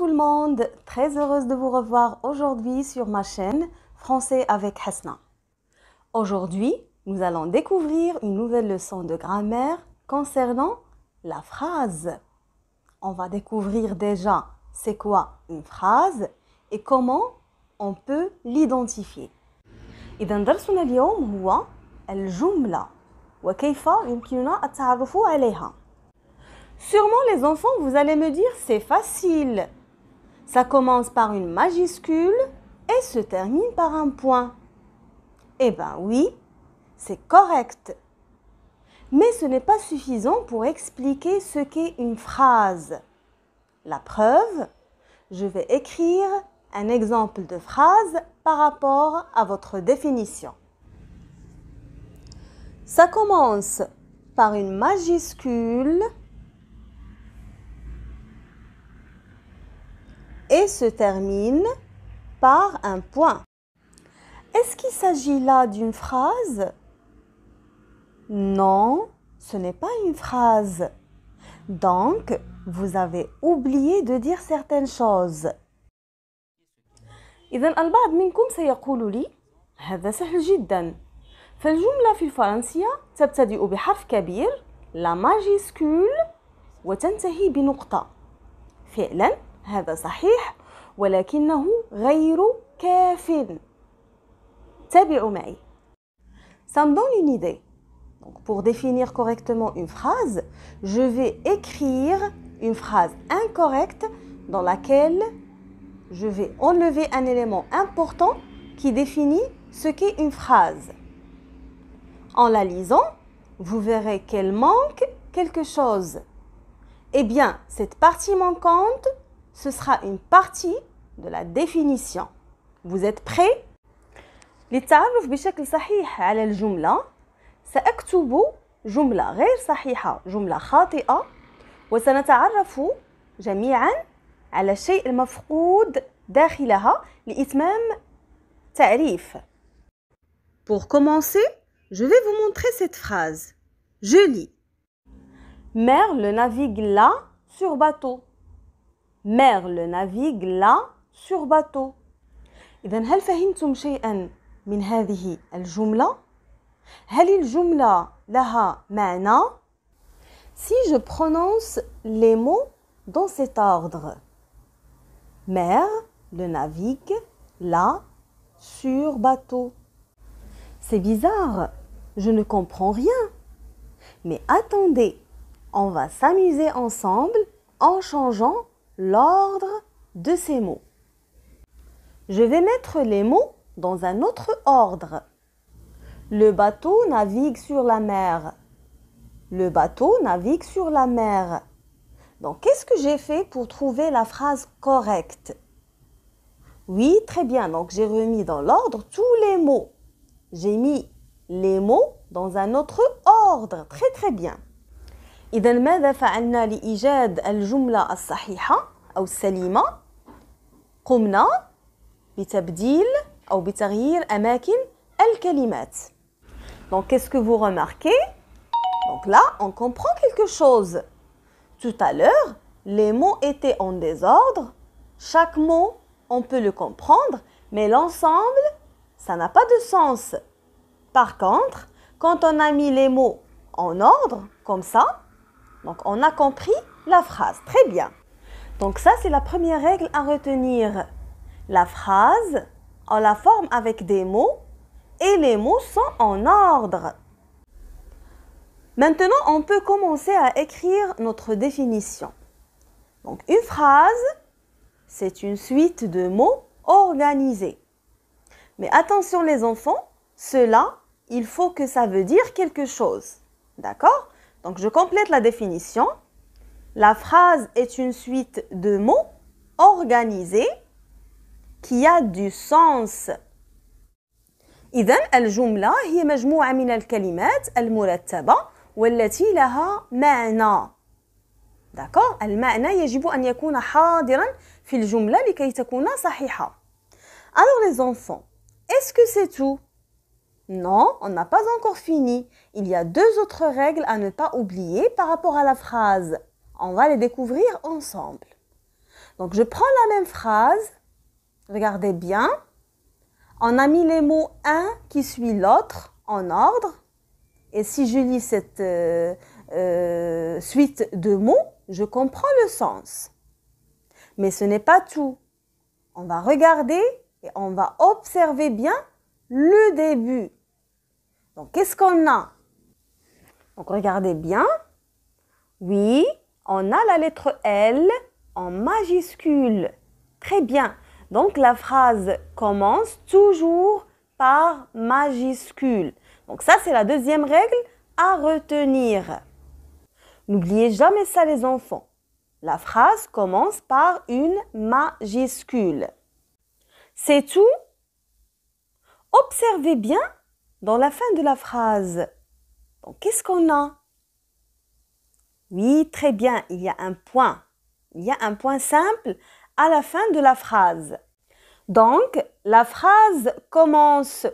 tout le monde, très heureuse de vous revoir aujourd'hui sur ma chaîne Français avec Hasna. Aujourd'hui, nous allons découvrir une nouvelle leçon de grammaire concernant la phrase. On va découvrir déjà c'est quoi une phrase et comment on peut l'identifier. إذا درسنا اليوم هو الجملة وكيف يمكننا التعرف عليها. Sûrement les enfants, vous allez me dire c'est facile. Ça commence par une majuscule et se termine par un point. Eh ben oui, c'est correct. Mais ce n'est pas suffisant pour expliquer ce qu'est une phrase. La preuve, je vais écrire un exemple de phrase par rapport à votre définition. Ça commence par une majuscule et se termine par un point. Est-ce qu'il s'agit là d'une phrase Non, ce n'est pas une phrase. Donc, vous avez oublié de dire certaines choses. إذا البعض منكم سيقول لي هذا سهل جدا فالجملة في الفرنسية تبتدئ بحرف كبير لا ماجيسكول un بنقطة فعلا هذا صحيح Ça me donne une idée. Donc pour définir correctement une phrase, je vais écrire une phrase incorrecte dans laquelle je vais enlever un élément important qui définit ce qu'est une phrase. En la lisant, vous verrez qu'elle manque quelque chose. Eh bien, cette partie manquante ce sera une partie de la définition. Vous êtes prêts Pour commencer, je vais vous montrer cette phrase. Je lis. le navigue là sur bateau le navigue là sur bateau هل فهمتم شيئا من هذه Si je prononce les mots dans cet ordre mer, le navigue, là, sur bateau. C'est bizarre, je ne comprends rien. Mais attendez, on va s'amuser ensemble en changeant l'ordre de ces mots. Je vais mettre les mots dans un autre ordre. Le bateau navigue sur la mer. Le bateau navigue sur la mer. Donc, qu'est-ce que j'ai fait pour trouver la phrase correcte Oui, très bien. Donc, j'ai remis dans l'ordre tous les mots. J'ai mis les mots dans un autre ordre. Très, très bien. إذا ماذا فعلنا لإيجاد الجملة الصحيحة؟ donc qu'est-ce que vous remarquez Donc là, on comprend quelque chose. Tout à l'heure, les mots étaient en désordre. Chaque mot, on peut le comprendre, mais l'ensemble, ça n'a pas de sens. Par contre, quand on a mis les mots en ordre, comme ça, donc on a compris la phrase. Très bien. Donc ça, c'est la première règle à retenir. La phrase, on la forme avec des mots et les mots sont en ordre. Maintenant, on peut commencer à écrire notre définition. Donc une phrase, c'est une suite de mots organisés. Mais attention les enfants, cela, il faut que ça veut dire quelque chose. D'accord Donc je complète la définition. La phrase est une suite de mots organisés qui a du sens. إذن الجملة هي مجموعة من الكلمات المرتبة والتي لها معنى. داكور المعنى يجب أن يكون حاضرا في الجملة لكي تكون صحيحة. Alors les enfants, est-ce que c'est tout Non, on n'a pas encore fini. Il y a deux autres règles à ne pas oublier par rapport à la phrase. On va les découvrir ensemble. Donc je prends la même phrase, regardez bien. On a mis les mots un qui suit l'autre en ordre. Et si je lis cette euh, euh, suite de mots, je comprends le sens. Mais ce n'est pas tout. On va regarder et on va observer bien le début. Donc, qu'est-ce qu'on a Donc, regardez bien. Oui, on a la lettre L en majuscule. Très bien. Donc la phrase commence toujours par majuscule. Donc ça, c'est la deuxième règle à retenir. N'oubliez jamais ça les enfants. La phrase commence par une majuscule. C'est tout Observez bien dans la fin de la phrase. Donc qu'est-ce qu'on a oui, très bien, il y a un point. Il y a un point simple à la fin de la phrase. Donc, la phrase commence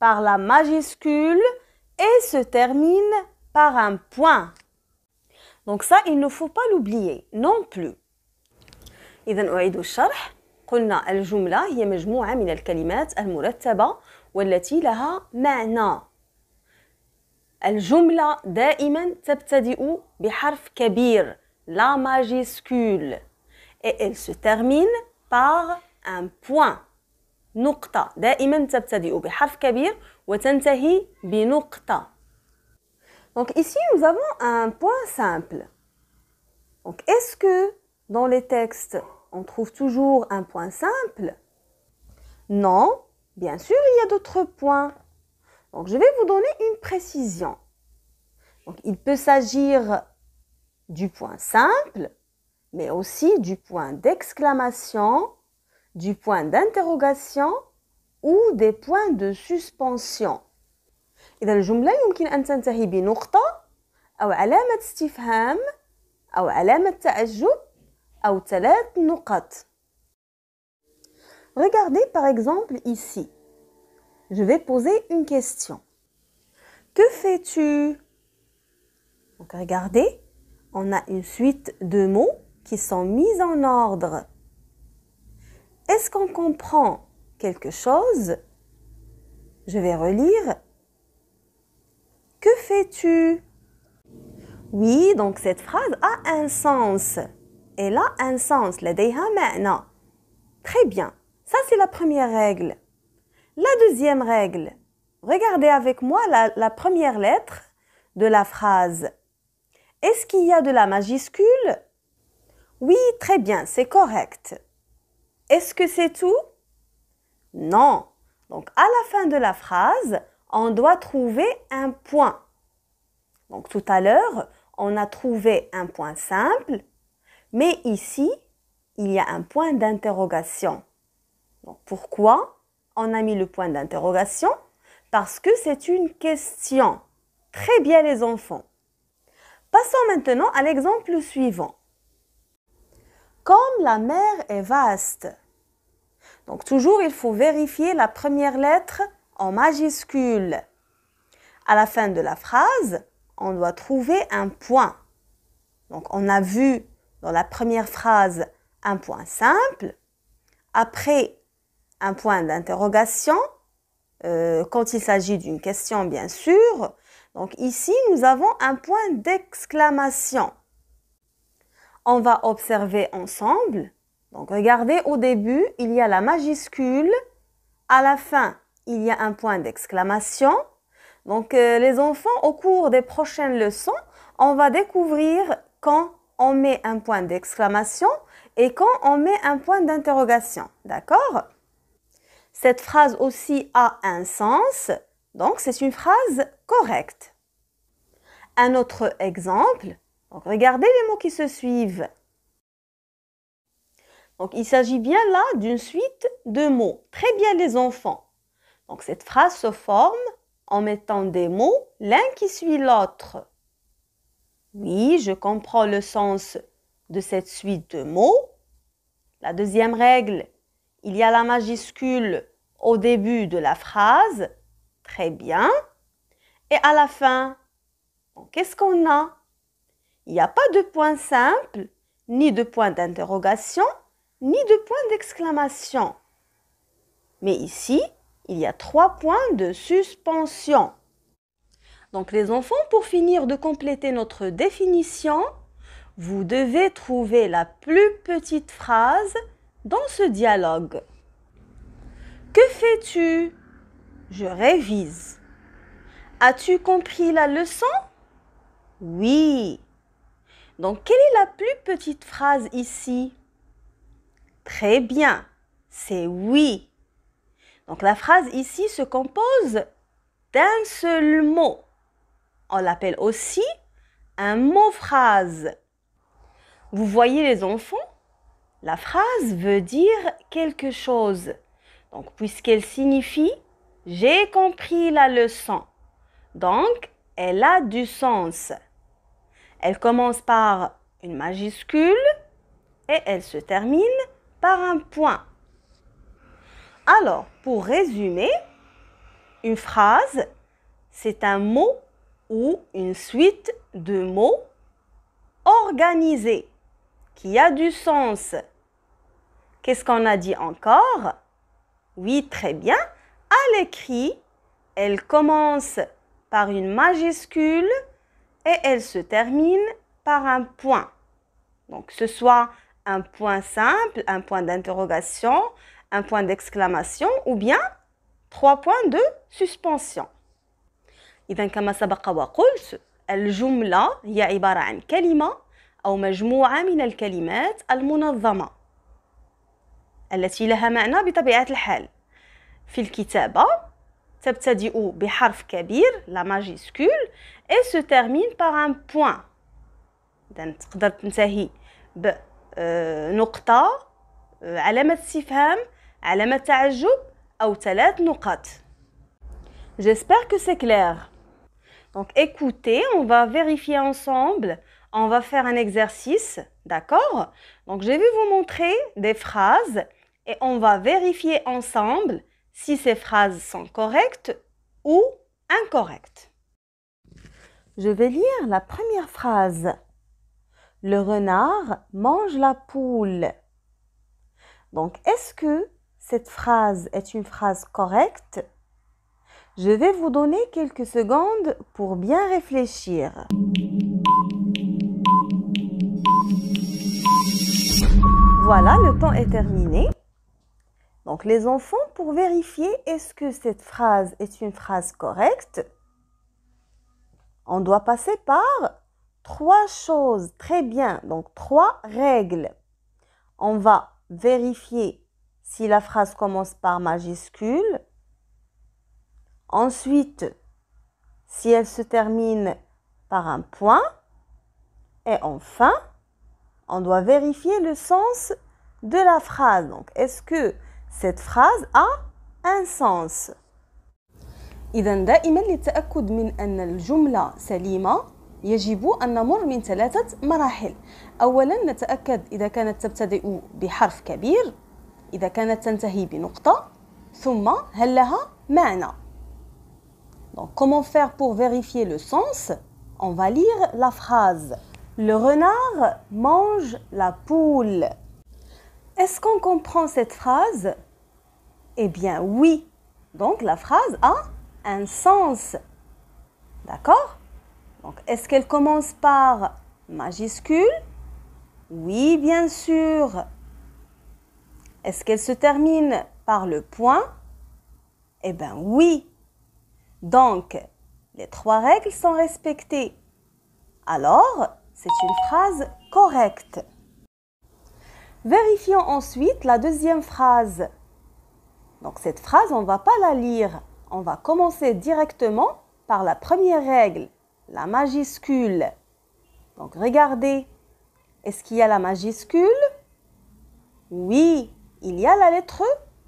par la majuscule et se termine par un point. Donc ça, il ne faut pas l'oublier non plus. قلنا هي من الكلمات والتي لها الجملة دائما تبتدئ بحرف كبير la majuscule. » et elle se termine par un point نقطة دائما تبتدئ بحرف كبير وتنتهي بنقطة Donc ici nous avons un point simple. Donc est-ce que dans les textes on trouve toujours un point simple Non, bien sûr il y a d'autres points. Donc, je vais vous donner une précision. il peut s'agir du point simple, mais aussi du point d'exclamation, du point d'interrogation ou des points de suspension. إذا الجملة يمكن أن تنتهي بنقطة أو علامة استفهام أو علامة تعجب أو ثلاث نقط. Regardez par exemple ici je vais poser une question. Que fais-tu Donc regardez, on a une suite de mots qui sont mis en ordre. Est-ce qu'on comprend quelque chose Je vais relire. Que fais-tu Oui, donc cette phrase a un sens. Elle a un sens. La Non. Très bien. Ça, c'est la première règle. La deuxième règle, regardez avec moi la, première lettre de la phrase. Est-ce qu'il y a de la majuscule Oui, très bien, c'est correct. Est-ce que c'est tout Non. Donc à la fin de la phrase, on doit trouver un point. Donc tout à l'heure, on a trouvé un point simple, mais ici, il y a un point d'interrogation. pourquoi on a mis le point d'interrogation parce que c'est une question. Très bien les enfants. Passons maintenant à l'exemple suivant. Comme la mer est vaste. Donc toujours, il faut vérifier la première lettre en majuscule. À la fin de la phrase, on doit trouver un point. Donc on a vu dans la première phrase un point simple. Après, un point d'interrogation euh, quand il s'agit d'une question, bien sûr. Donc ici, nous avons un point d'exclamation. On va observer ensemble. Donc regardez, au début, il y a la majuscule. À la fin, il y a un point d'exclamation. Donc euh, les enfants, au cours des prochaines leçons, on va découvrir quand on met un point d'exclamation et quand on met un point d'interrogation. D'accord cette phrase aussi a un sens, donc c'est une phrase correcte. Un autre exemple, regardez les mots qui se suivent. Donc il s'agit bien là d'une suite de mots. Très bien les enfants. Donc cette phrase se forme en mettant des mots l'un qui suit l'autre. Oui, je comprends le sens de cette suite de mots. La deuxième règle, il y a la majuscule au début de la phrase. Très bien. Et à la fin, qu'est-ce qu'on a Il n'y a pas de point simple, ni de point d'interrogation, ni de point d'exclamation. Mais ici, il y a trois points de suspension. Donc les enfants, pour finir de compléter notre définition, vous devez trouver la plus petite phrase dans ce dialogue. Que fais-tu Je révise. As-tu compris la leçon Oui. Donc, quelle est la plus petite phrase ici Très bien, c'est oui. Donc, la phrase ici se compose d'un seul mot. On l'appelle aussi un mot-phrase. Vous voyez les enfants la phrase veut dire quelque chose. Donc, puisqu'elle signifie j'ai compris la leçon. Donc, elle a du sens. Elle commence par une majuscule et elle se termine par un point. Alors, pour résumer, une phrase, c'est un mot ou une suite de mots organisés qui a du sens. Qu'est-ce qu'on a dit encore Oui, très bien. À l'écrit, elle commence par une majuscule et elle se termine par un point. Donc, ce soit un point simple, un point d'interrogation, un point d'exclamation ou bien trois points de suspension. إذن كما سبق وقلت الجملة هي عبارة عن كلمة أو مجموعة من الكلمات المنظمة التي لها معنى بطبيعة الحال في الكتابة تبتدئ بحرف كبير لا ماجيسكول تقدر تنتهي J'espère que c'est clair. Donc écoutez, on va vérifier ensemble. On va faire un exercice, d'accord Donc je vais vous montrer des phrases et on va vérifier ensemble si ces phrases sont correctes ou incorrectes. Je vais lire la première phrase. Le renard mange la poule. Donc, est-ce que cette phrase est une phrase correcte Je vais vous donner quelques secondes pour bien réfléchir. Voilà, le temps est terminé. Donc les enfants, pour vérifier est-ce que cette phrase est une phrase correcte, on doit passer par trois choses. Très bien, donc trois règles. On va vérifier si la phrase commence par majuscule. Ensuite, si elle se termine par un point. Et enfin, on doit vérifier le sens de la phrase. Donc, est-ce que Cette phrase a un sens. إذا دائما للتأكد من أن الجملة سليمة يجب أن نمر من ثلاثة مراحل أولا نتأكد إذا كانت تبتدئ بحرف كبير إذا كانت تنتهي بنقطة ثم هل لها معنى Donc, comment faire pour vérifier le sens On va lire la phrase. Le renard mange la poule. Est-ce qu'on comprend cette phrase Eh bien oui. Donc la phrase a un sens. D'accord Donc est-ce qu'elle commence par majuscule Oui, bien sûr. Est-ce qu'elle se termine par le point Eh bien oui. Donc les trois règles sont respectées. Alors, c'est une phrase correcte. Vérifions ensuite la deuxième phrase. Donc cette phrase, on ne va pas la lire. On va commencer directement par la première règle, la majuscule. Donc regardez, est-ce qu'il y a la majuscule Oui, il y a la lettre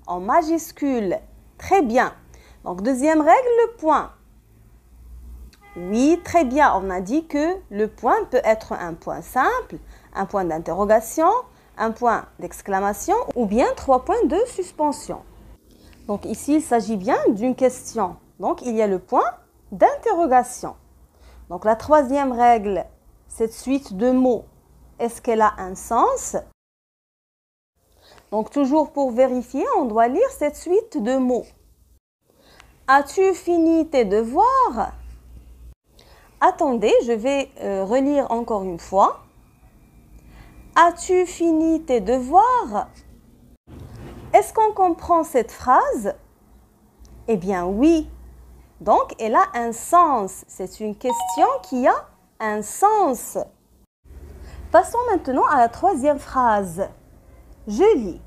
en majuscule. Très bien. Donc deuxième règle, le point. Oui, très bien. On a dit que le point peut être un point simple, un point d'interrogation, un point d'exclamation ou bien trois points de suspension. Donc ici, il s'agit bien d'une question. Donc il y a le point d'interrogation. Donc la troisième règle, cette suite de mots, est-ce qu'elle a un sens Donc toujours pour vérifier, on doit lire cette suite de mots. As-tu fini tes devoirs Attendez, je vais euh, relire encore une fois. As-tu fini tes devoirs Est-ce qu'on comprend cette phrase Eh bien oui. Donc, elle a un sens. C'est une question qui a un sens. Passons maintenant à la troisième phrase. Je lis.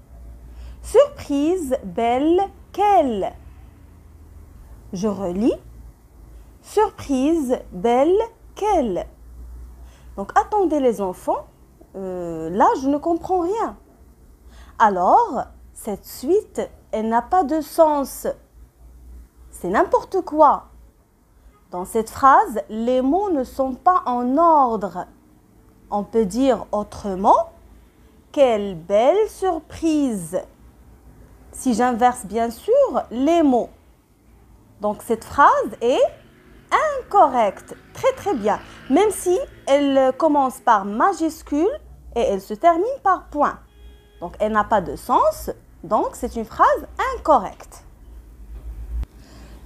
Surprise, belle, quelle Je relis. Surprise, belle, quelle Donc attendez les enfants, euh, là, je ne comprends rien. Alors, cette suite, elle n'a pas de sens. C'est n'importe quoi. Dans cette phrase, les mots ne sont pas en ordre. On peut dire autrement, quelle belle surprise. Si j'inverse bien sûr les mots. Donc cette phrase est incorrecte. Très très bien. Même si elle commence par majuscule et elle se termine par point. Donc elle n'a pas de sens. Donc c'est une phrase incorrecte.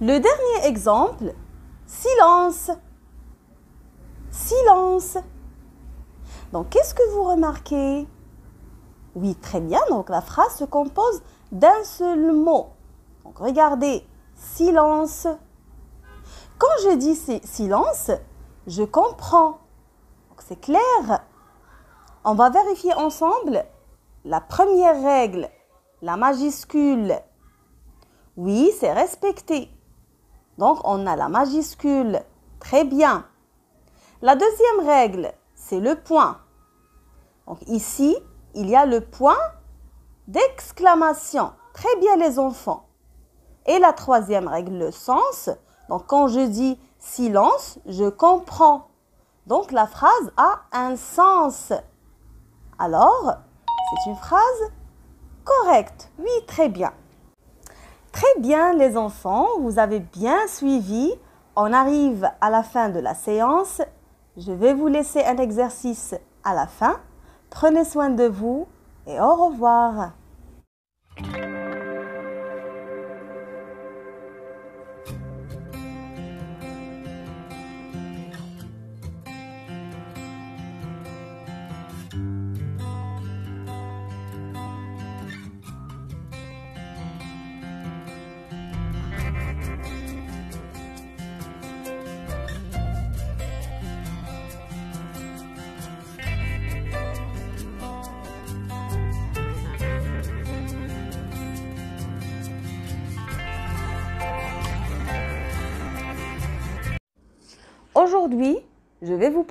Le dernier exemple, silence. Silence. Donc qu'est-ce que vous remarquez oui, très bien. Donc la phrase se compose d'un seul mot. Donc regardez, silence. Quand je dis silence, je comprends. C'est clair. On va vérifier ensemble la première règle, la majuscule. Oui, c'est respecté. Donc, on a la majuscule. Très bien. La deuxième règle, c'est le point. Donc, ici, il y a le point d'exclamation. Très bien, les enfants. Et la troisième règle, le sens, donc quand je dis silence, je comprends. Donc la phrase a un sens. Alors, c'est une phrase correcte. Oui, très bien. Très bien les enfants, vous avez bien suivi. On arrive à la fin de la séance. Je vais vous laisser un exercice à la fin. Prenez soin de vous et au revoir.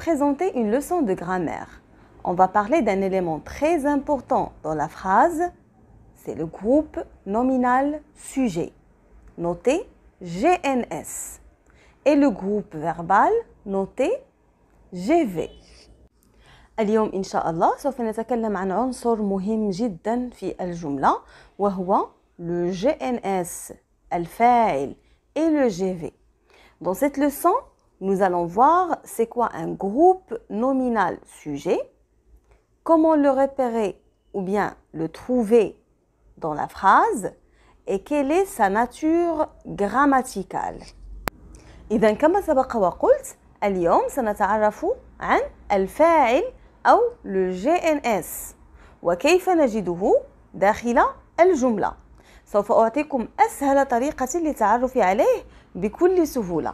présenter une leçon de grammaire. On va parler d'un élément très important dans la phrase, c'est le groupe nominal sujet, noté GNS, et le groupe verbal noté GV. اليوم إن شاء الله سوف نتكلم عن عنصر مهم جدا في الجملة وهو le GNS, fail et le GV. Dans cette leçon, nous allons voir c'est quoi un groupe nominal sujet, comment le repérer ou bien le trouver dans la phrase et quelle est sa nature grammaticale. Donc, comme je vous l'ai dit aujourd'hui, nous allons nous connaître sur le fait ou le GNS et comment le trouver dans la phrase. Je vais vous donner la façon la plus facile de le connaître avec toutes les façons.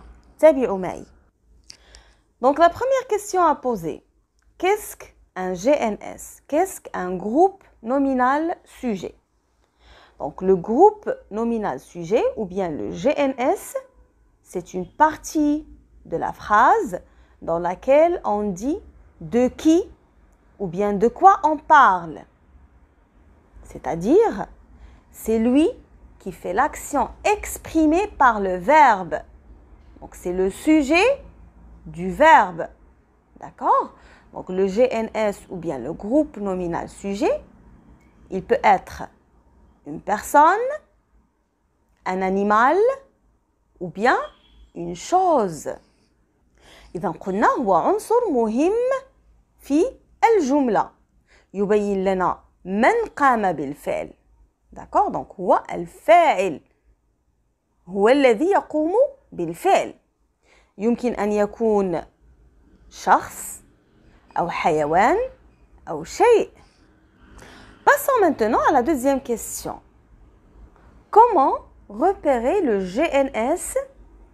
Donc la première question à poser, qu'est-ce qu'un GNS Qu'est-ce qu'un groupe nominal sujet Donc le groupe nominal sujet ou bien le GNS, c'est une partie de la phrase dans laquelle on dit de qui ou bien de quoi on parle. C'est-à-dire, c'est lui qui fait l'action exprimée par le verbe donc c'est le sujet du verbe. D'accord Donc le GNS ou bien le groupe nominal sujet, il peut être une personne, un animal ou bien une chose. إذا قلنا هو عنصر مهم في الجملة يبين لنا من قام بالفعل داكور دونك هو الفاعل هو الذي يقوم بالفعل يمكن أن يكون شخص أو Passons maintenant à la deuxième question. Comment repérer le GNS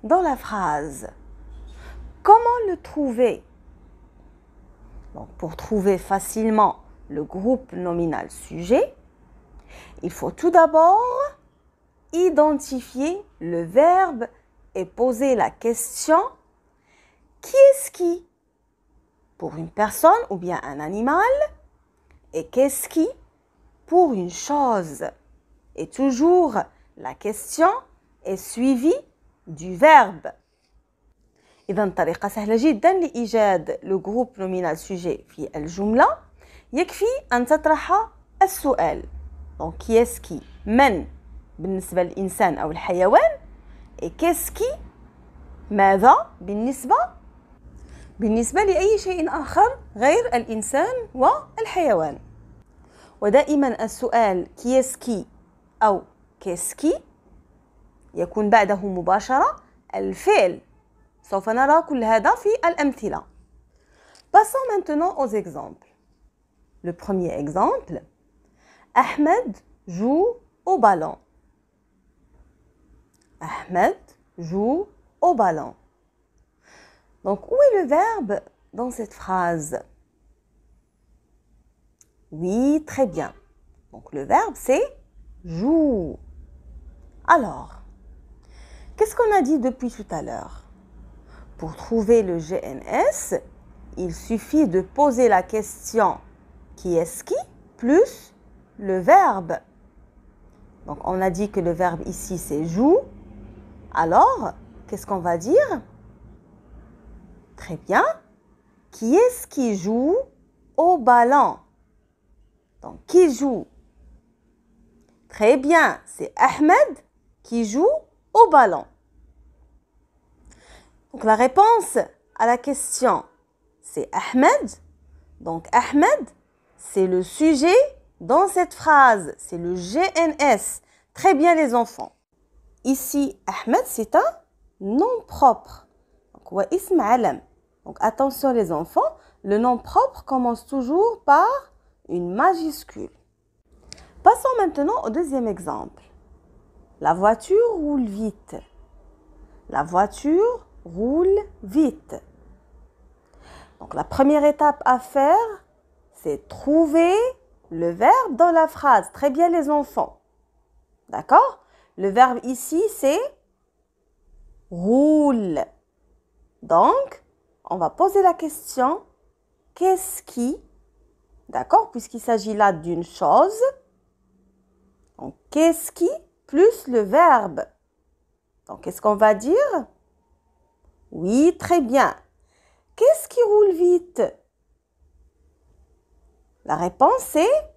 dans la phrase Comment le trouver Pour trouver facilement le groupe nominal sujet, il faut tout d'abord identifier le verbe et poser la question, qui est-ce qui pour une personne ou bien un animal et qu'est-ce qui pour une chose Et toujours, la question est suivie du verbe. إذا طريقة سهلة جدا لإيجاد لو جروب نومينال سوجي في الجملة يكفي أن تطرح السؤال دونك qui? من بالنسبة للإنسان أو الحيوان Et إيه، qu'est-ce qui ماذا بالنسبة بالنسبة لأي شيء آخر غير الإنسان والحيوان ودائما السؤال كيسكي أو كيسكي يكون بعده مباشرة الفعل سوف نرى كل هذا في الأمثلة Passons maintenant aux exemples. Le premier exemple, Ahmed joue au ballon. Ahmed joue au ballon. Donc, où est le verbe dans cette phrase Oui, très bien. Donc, le verbe, c'est joue. Alors, qu'est-ce qu'on a dit depuis tout à l'heure Pour trouver le GNS, il suffit de poser la question qui est-ce qui plus le verbe. Donc, on a dit que le verbe ici, c'est joue alors, qu'est-ce qu'on va dire Très bien. Qui est-ce qui joue au ballon Donc, qui joue Très bien, c'est Ahmed qui joue au ballon. Donc, la réponse à la question, c'est Ahmed. Donc, Ahmed, c'est le sujet dans cette phrase, c'est le GNS. Très bien les enfants. Ici, Ahmed, c'est un nom propre. Donc, Donc, attention les enfants, le nom propre commence toujours par une majuscule. Passons maintenant au deuxième exemple. La voiture roule vite. La voiture roule vite. Donc la première étape à faire, c'est trouver le verbe dans la phrase. Très bien les enfants. D'accord le verbe ici, c'est roule. Donc, on va poser la question, qu'est-ce qui D'accord Puisqu'il s'agit là d'une chose. Donc, qu'est-ce qui plus le verbe. Donc, qu'est-ce qu'on va dire Oui, très bien. Qu'est-ce qui roule vite La réponse est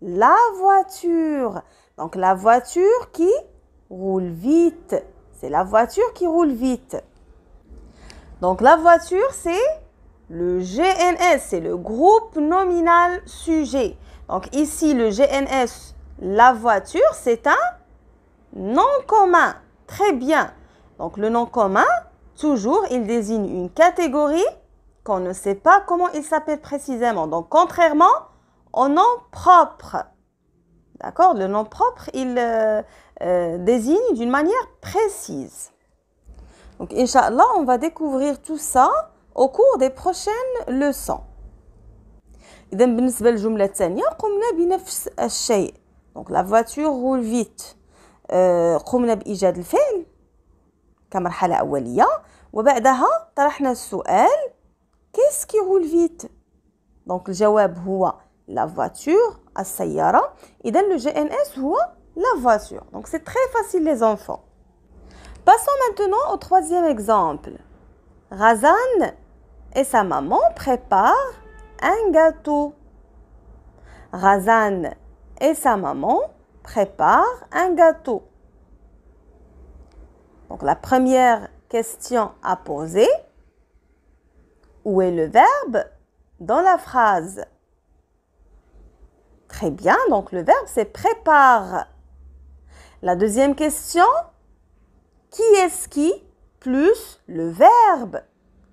la voiture. Donc, la voiture qui roule vite. C'est la voiture qui roule vite. Donc la voiture, c'est le GNS, c'est le groupe nominal sujet. Donc ici, le GNS, la voiture, c'est un nom commun. Très bien. Donc le nom commun, toujours, il désigne une catégorie qu'on ne sait pas comment il s'appelle précisément. Donc contrairement au nom propre. D'accord Le nom propre, il... Euh, désigne d'une manière précise. Donc, Inch'Allah, on va découvrir tout ça au cours des prochaines leçons. إذا بالنسبة للجملة الثانية قمنا بنفس الشيء دونك لا فواتور رول فيت قمنا بإيجاد الفعل كمرحلة أولية وبعدها طرحنا السؤال كيس كي رول فيت دونك الجواب هو لا فواتور السيارة إذن لو جي إن إس هو la voiture. Donc c'est très facile les enfants. Passons maintenant au troisième exemple. Razan et sa maman préparent un gâteau. Razan et sa maman préparent un gâteau. Donc la première question à poser, où est le verbe dans la phrase Très bien, donc le verbe c'est prépare. La deuxième question, qui est-ce qui plus le verbe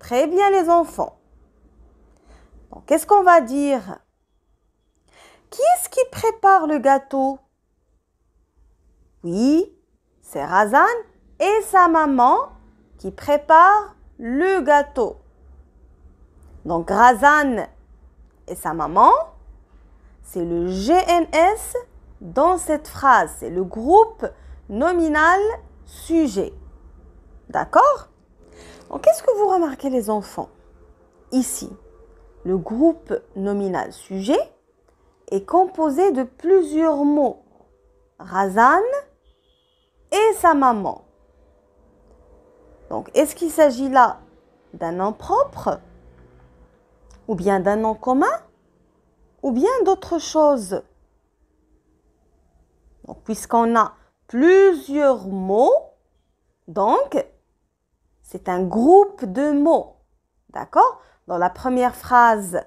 Très bien les enfants. Qu'est-ce qu'on va dire Qui est-ce qui prépare le gâteau Oui, c'est Razan et sa maman qui préparent le gâteau. Donc Razan et sa maman, c'est le GNS dans cette phrase. C'est le groupe nominal sujet. D'accord qu'est-ce que vous remarquez, les enfants Ici, le groupe nominal sujet est composé de plusieurs mots. Razan et sa maman. Donc, est-ce qu'il s'agit là d'un nom propre ou bien d'un nom commun ou bien d'autre chose puisqu'on a plusieurs mots, donc c'est un groupe de mots. D'accord Dans la première phrase,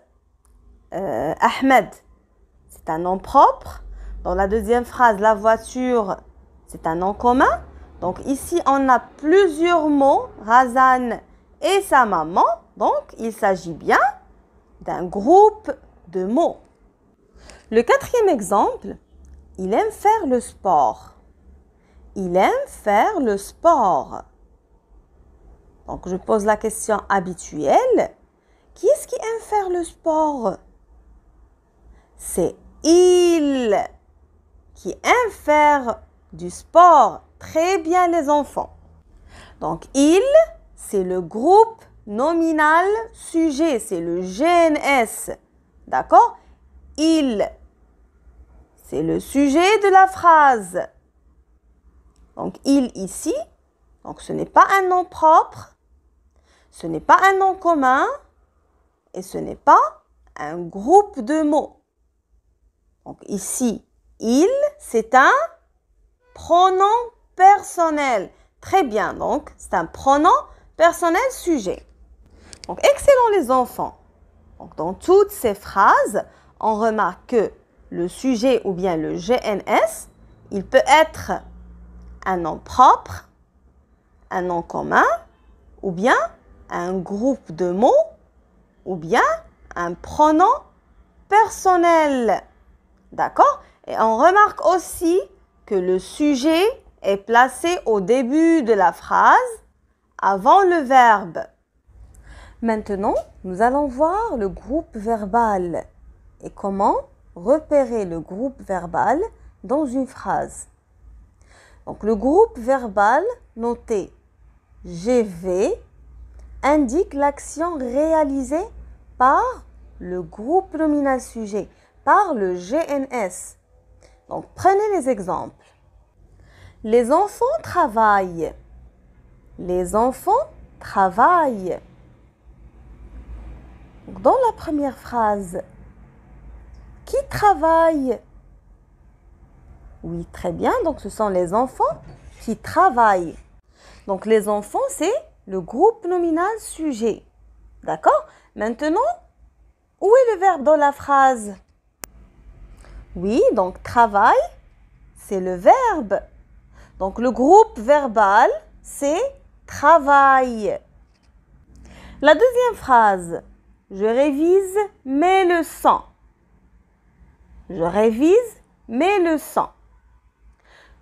euh, Ahmed, c'est un nom propre. Dans la deuxième phrase, la voiture, c'est un nom commun. Donc ici, on a plusieurs mots, Razan et sa maman. Donc, il s'agit bien d'un groupe de mots. Le quatrième exemple, il aime faire le sport. Il aime faire le sport. Donc, je pose la question habituelle. Qui est-ce qui aime faire le sport C'est il qui aime faire du sport. Très bien les enfants. Donc, il, c'est le groupe nominal sujet, c'est le GNS. D'accord Il c'est le sujet de la phrase. Donc il ici, donc ce n'est pas un nom propre, ce n'est pas un nom commun et ce n'est pas un groupe de mots. Donc ici, il, c'est un pronom personnel. Très bien, donc c'est un pronom personnel sujet. Donc excellent les enfants. Donc, dans toutes ces phrases, on remarque que le sujet ou bien le GNS, il peut être un nom propre, un nom commun, ou bien un groupe de mots, ou bien un pronom personnel. D'accord Et on remarque aussi que le sujet est placé au début de la phrase avant le verbe. Maintenant, nous allons voir le groupe verbal et comment repérer le groupe verbal dans une phrase. Donc le groupe verbal noté GV indique l'action réalisée par le groupe nominal sujet, par le GNS. Donc prenez les exemples. Les enfants travaillent. Les enfants travaillent. dans la première phrase, qui travaille Oui, très bien. Donc ce sont les enfants qui travaillent. Donc les enfants, c'est le groupe nominal sujet. D'accord Maintenant, où est le verbe dans la phrase Oui, donc travail, c'est le verbe. Donc le groupe verbal, c'est travail. La deuxième phrase, je révise mais le leçons. Je révise mes leçons.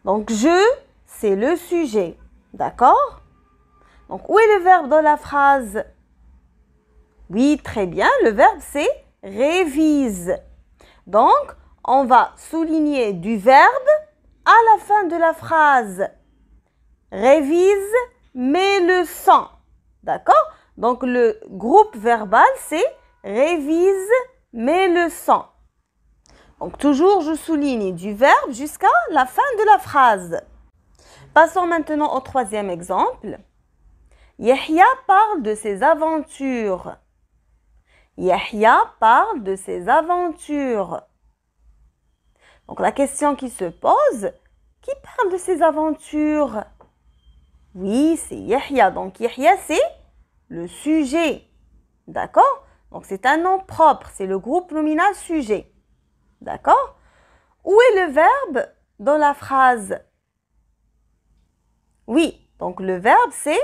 Donc je, c'est le sujet. D'accord Donc où est le verbe dans la phrase Oui, très bien. Le verbe c'est révise. Donc on va souligner du verbe à la fin de la phrase. Révise mes leçons. D'accord Donc le groupe verbal c'est révise mes leçons. Donc toujours, je souligne du verbe jusqu'à la fin de la phrase. Passons maintenant au troisième exemple. Yahya parle de ses aventures. Yahya parle de ses aventures. Donc la question qui se pose, qui parle de ses aventures Oui, c'est Yahya. Donc Yahya, c'est le sujet. D'accord Donc c'est un nom propre, c'est le groupe nominal sujet. D'accord Où est le verbe dans la phrase Oui, donc le verbe c'est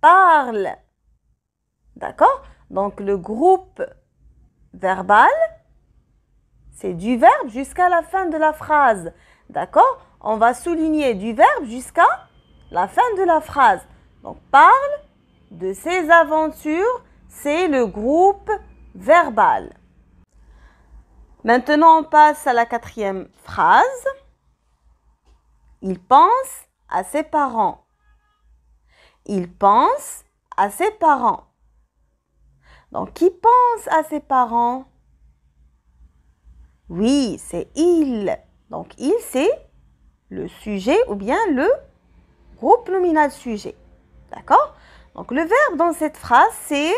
parle. D'accord Donc le groupe verbal, c'est du verbe jusqu'à la fin de la phrase. D'accord On va souligner du verbe jusqu'à la fin de la phrase. Donc parle de ses aventures, c'est le groupe verbal. Maintenant, on passe à la quatrième phrase. Il pense à ses parents. Il pense à ses parents. Donc, qui pense à ses parents Oui, c'est il. Donc, il, c'est le sujet ou bien le groupe nominal sujet. D'accord Donc, le verbe dans cette phrase, c'est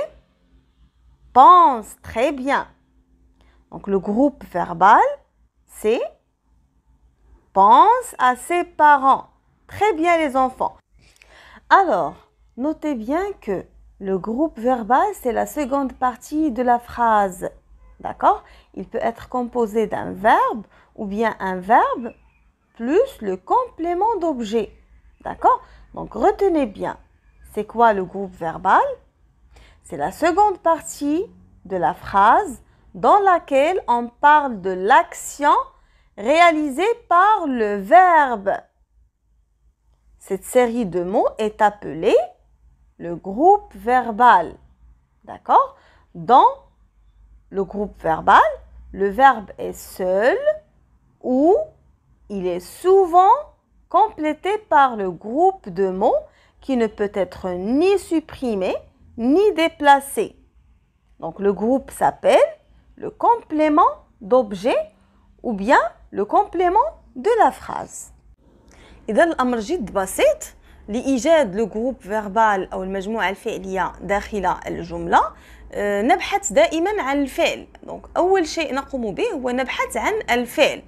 pense. Très bien. Donc le groupe verbal, c'est pense à ses parents. Très bien les enfants. Alors, notez bien que le groupe verbal, c'est la seconde partie de la phrase. D'accord Il peut être composé d'un verbe ou bien un verbe plus le complément d'objet. D'accord Donc retenez bien, c'est quoi le groupe verbal C'est la seconde partie de la phrase dans laquelle on parle de l'action réalisée par le verbe. Cette série de mots est appelée le groupe verbal. D'accord Dans le groupe verbal, le verbe est seul ou il est souvent complété par le groupe de mots qui ne peut être ni supprimé ni déplacé. Donc le groupe s'appelle le complément d'objet ou bien le complément de la phrase إذا الأمر جد بسيط لإيجاد لو جروب فيربال أو المجموعة الفعلية داخل الجملة آه، نبحث دائما عن الفعل دونك أول شيء نقوم به هو نبحث عن الفعل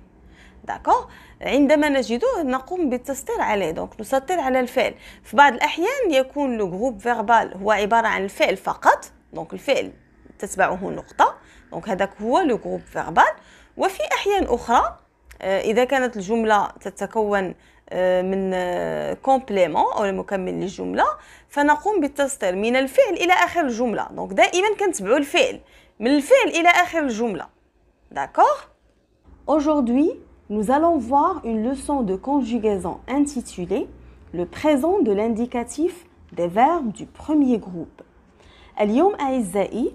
داكوغ عندما نجده نقوم بالتسطير عليه دونك نسطر على الفعل في بعض الأحيان يكون لو جروب فيربال هو عبارة عن الفعل فقط دونك الفعل تتبعه نقطة دونك هذاك هو لو جروب فيربال وفي احيان اخرى اذا كانت الجمله تتكون من كومبليمون او المكمل للجمله فنقوم بالتصدير من الفعل الى اخر الجمله دونك دائما كنتبعوا الفعل من الفعل الى اخر الجمله داكور Aujourd'hui, nous allons voir une leçon de conjugaison intitulée Le présent de l'indicatif des verbes du premier groupe. اليوم اعزائي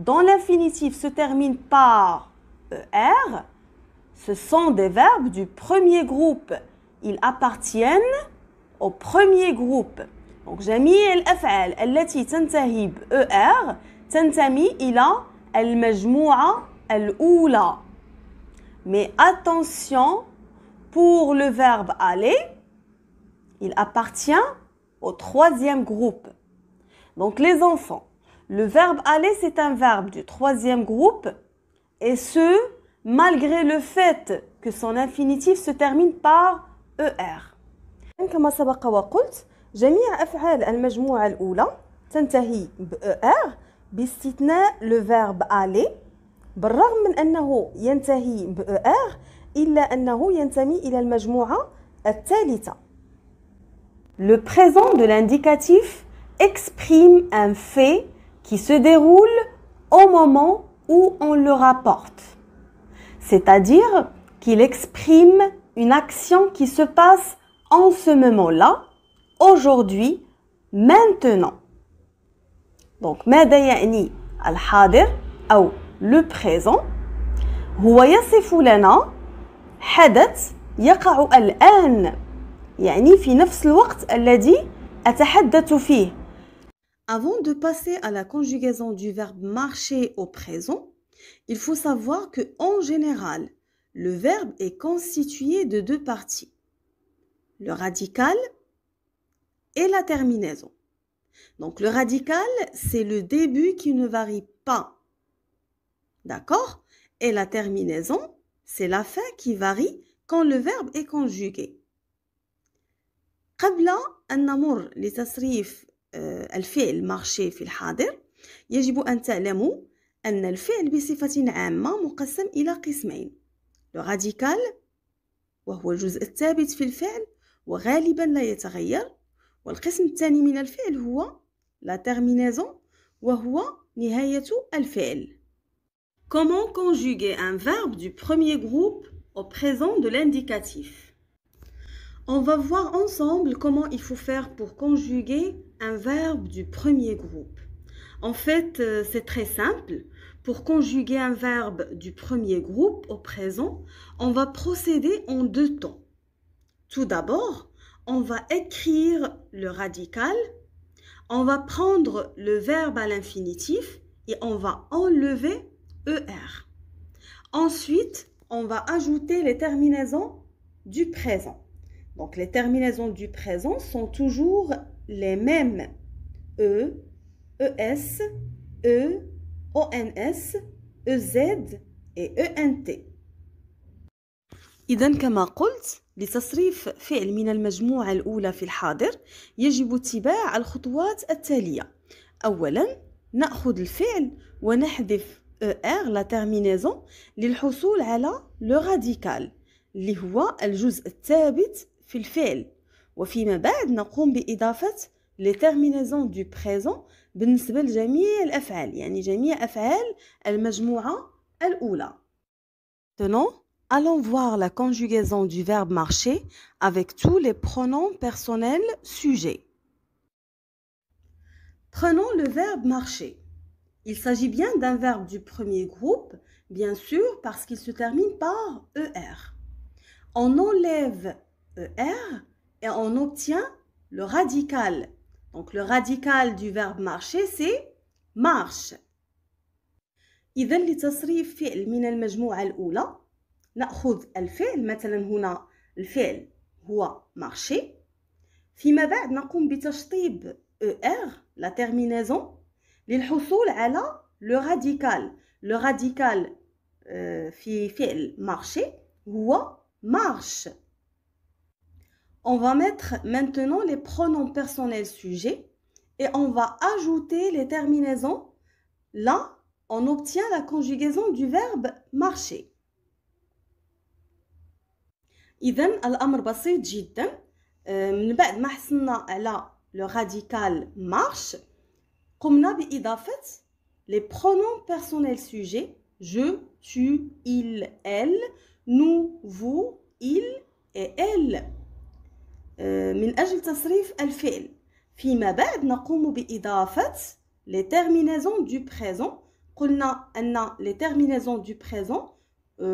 dont l'infinitif se termine par ER, ce sont des verbes du premier groupe. Ils appartiennent au premier groupe. Donc, j'ai mis « l'FL »« L'ETI »« التي تنتهي ب ER, تنتمي mejmua, EL OULA » Mais attention, pour le verbe aller, il appartient au troisième groupe. Donc, les enfants, le verbe aller, c'est un verbe du troisième groupe, et ce, malgré le fait que son infinitif se termine par ER. كما سبق وقلت جميع أفعال المجموعة الأولى تنتهي ب ER باستثناء لو فيرب aller بالرغم من أنه ينتهي ب ER إلا أنه ينتمي إلى المجموعة الثالثة. Le présent de l'indicatif exprime un fait qui se déroule au moment où on le rapporte. C'est-à-dire qu'il exprime une action qui se passe en ce moment-là, aujourd'hui, maintenant. Donc, ماذا يعني الحاضر ou « le présent هو يصف لنا حدث يقع الآن يعني في نفس الوقت الذي أتحدث فيه avant de passer à la conjugaison du verbe marcher au présent, il faut savoir que en général, le verbe est constitué de deux parties, le radical et la terminaison. Donc le radical, c'est le début qui ne varie pas. D'accord Et la terminaison, c'est la fin qui varie quand le verbe est conjugué. قبل أن les لتصريف آه، الفعل مارشي في الحاضر يجب أن تعلموا أن الفعل بصفة عامة مقسم إلى قسمين لو راديكال وهو الجزء الثابت في الفعل وغالبا لا يتغير والقسم الثاني من الفعل هو لا تيرمينيزون وهو نهاية الفعل Comment conjuguer un verbe du premier groupe au présent de l'indicatif On va voir ensemble comment il faut faire pour conjuguer un verbe du premier groupe. En fait, euh, c'est très simple. Pour conjuguer un verbe du premier groupe au présent, on va procéder en deux temps. Tout d'abord, on va écrire le radical, on va prendre le verbe à l'infinitif et on va enlever ER. Ensuite, on va ajouter les terminaisons du présent. Donc les terminaisons du présent sont toujours les mêmes. E, ES, E, ONS, EZ e et ENT. إذا كما قلت لتصريف فعل من المجموعة الأولى في الحاضر يجب اتباع الخطوات التالية أولا نأخذ الفعل ونحذف ER لا terminaison للحصول على le radical اللي هو الجزء الثابت في الفعل وفيما بعد نقوم بإضافة Maintenant, allons voir la conjugaison du verbe marcher avec tous les pronoms personnels sujets. Prenons le verbe marcher. Il s'agit bien d'un verbe du premier groupe, bien sûr, parce qu'il se termine par ER. On enlève ER et on obtient le radical. Donc le radical du verbe marcher c'est marche. إذا لتصريف فعل من المجموعة الأولى نأخذ الفعل مثلا هنا الفعل هو marcher فيما بعد نقوم بتشطيب ER la terminaison للحصول على le radical le radical في فعل marcher هو marche on va mettre maintenant les pronoms personnels sujet et on va ajouter les terminaisons. Là, on obtient la conjugaison du verbe marcher. Iden al بسيط جدا من بعد ما le radical « marche », راديكال مارش قمنا les pronoms personnels sujets je, tu, il, elle, nous, vous, il et elle. من تصريف الفعل فيما بعد نقوم les terminaisons du présent قلنا les terminaisons du présent e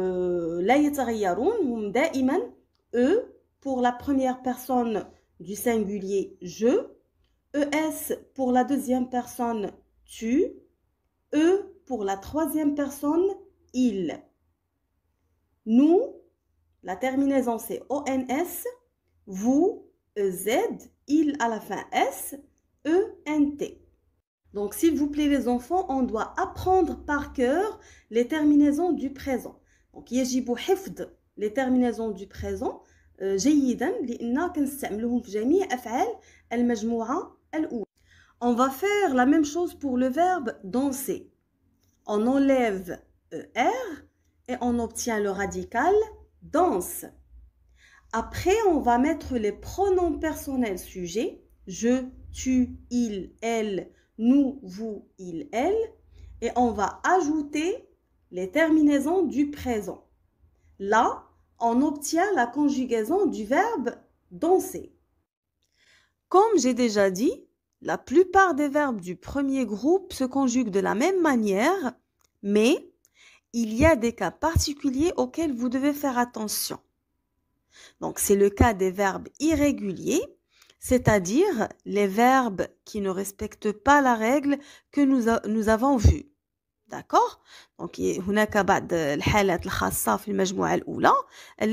pour la première personne du singulier je es pour la deuxième personne tu e pour la troisième personne il nous la terminaison c'est ons vous, e Z, il à la fin S, E, N, T. Donc, s'il vous plaît, les enfants, on doit apprendre par cœur les terminaisons du présent. Donc, يجب حفظ les terminaisons du présent جيدا لأننا في جميع On va faire la même chose pour le verbe danser. On enlève ER et on obtient le radical danse. Après, on va mettre les pronoms personnels sujets. Je, tu, il, elle, nous, vous, il, elle. Et on va ajouter les terminaisons du présent. Là, on obtient la conjugaison du verbe danser. Comme j'ai déjà dit, la plupart des verbes du premier groupe se conjuguent de la même manière, mais il y a des cas particuliers auxquels vous devez faire attention. Donc, c'est le cas des verbes irréguliers, c'est-à-dire les verbes qui ne respectent pas la règle que nous, avons vue. D'accord Donc, il y a des cas particuliers dans la première groupe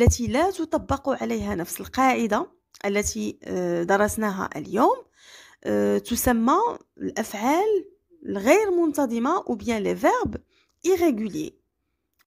qui ne sont pas appliqués à la même règle que nous avons aujourd'hui. تسمى الأفعال الغير منتظمة ou bien les verbes irréguliers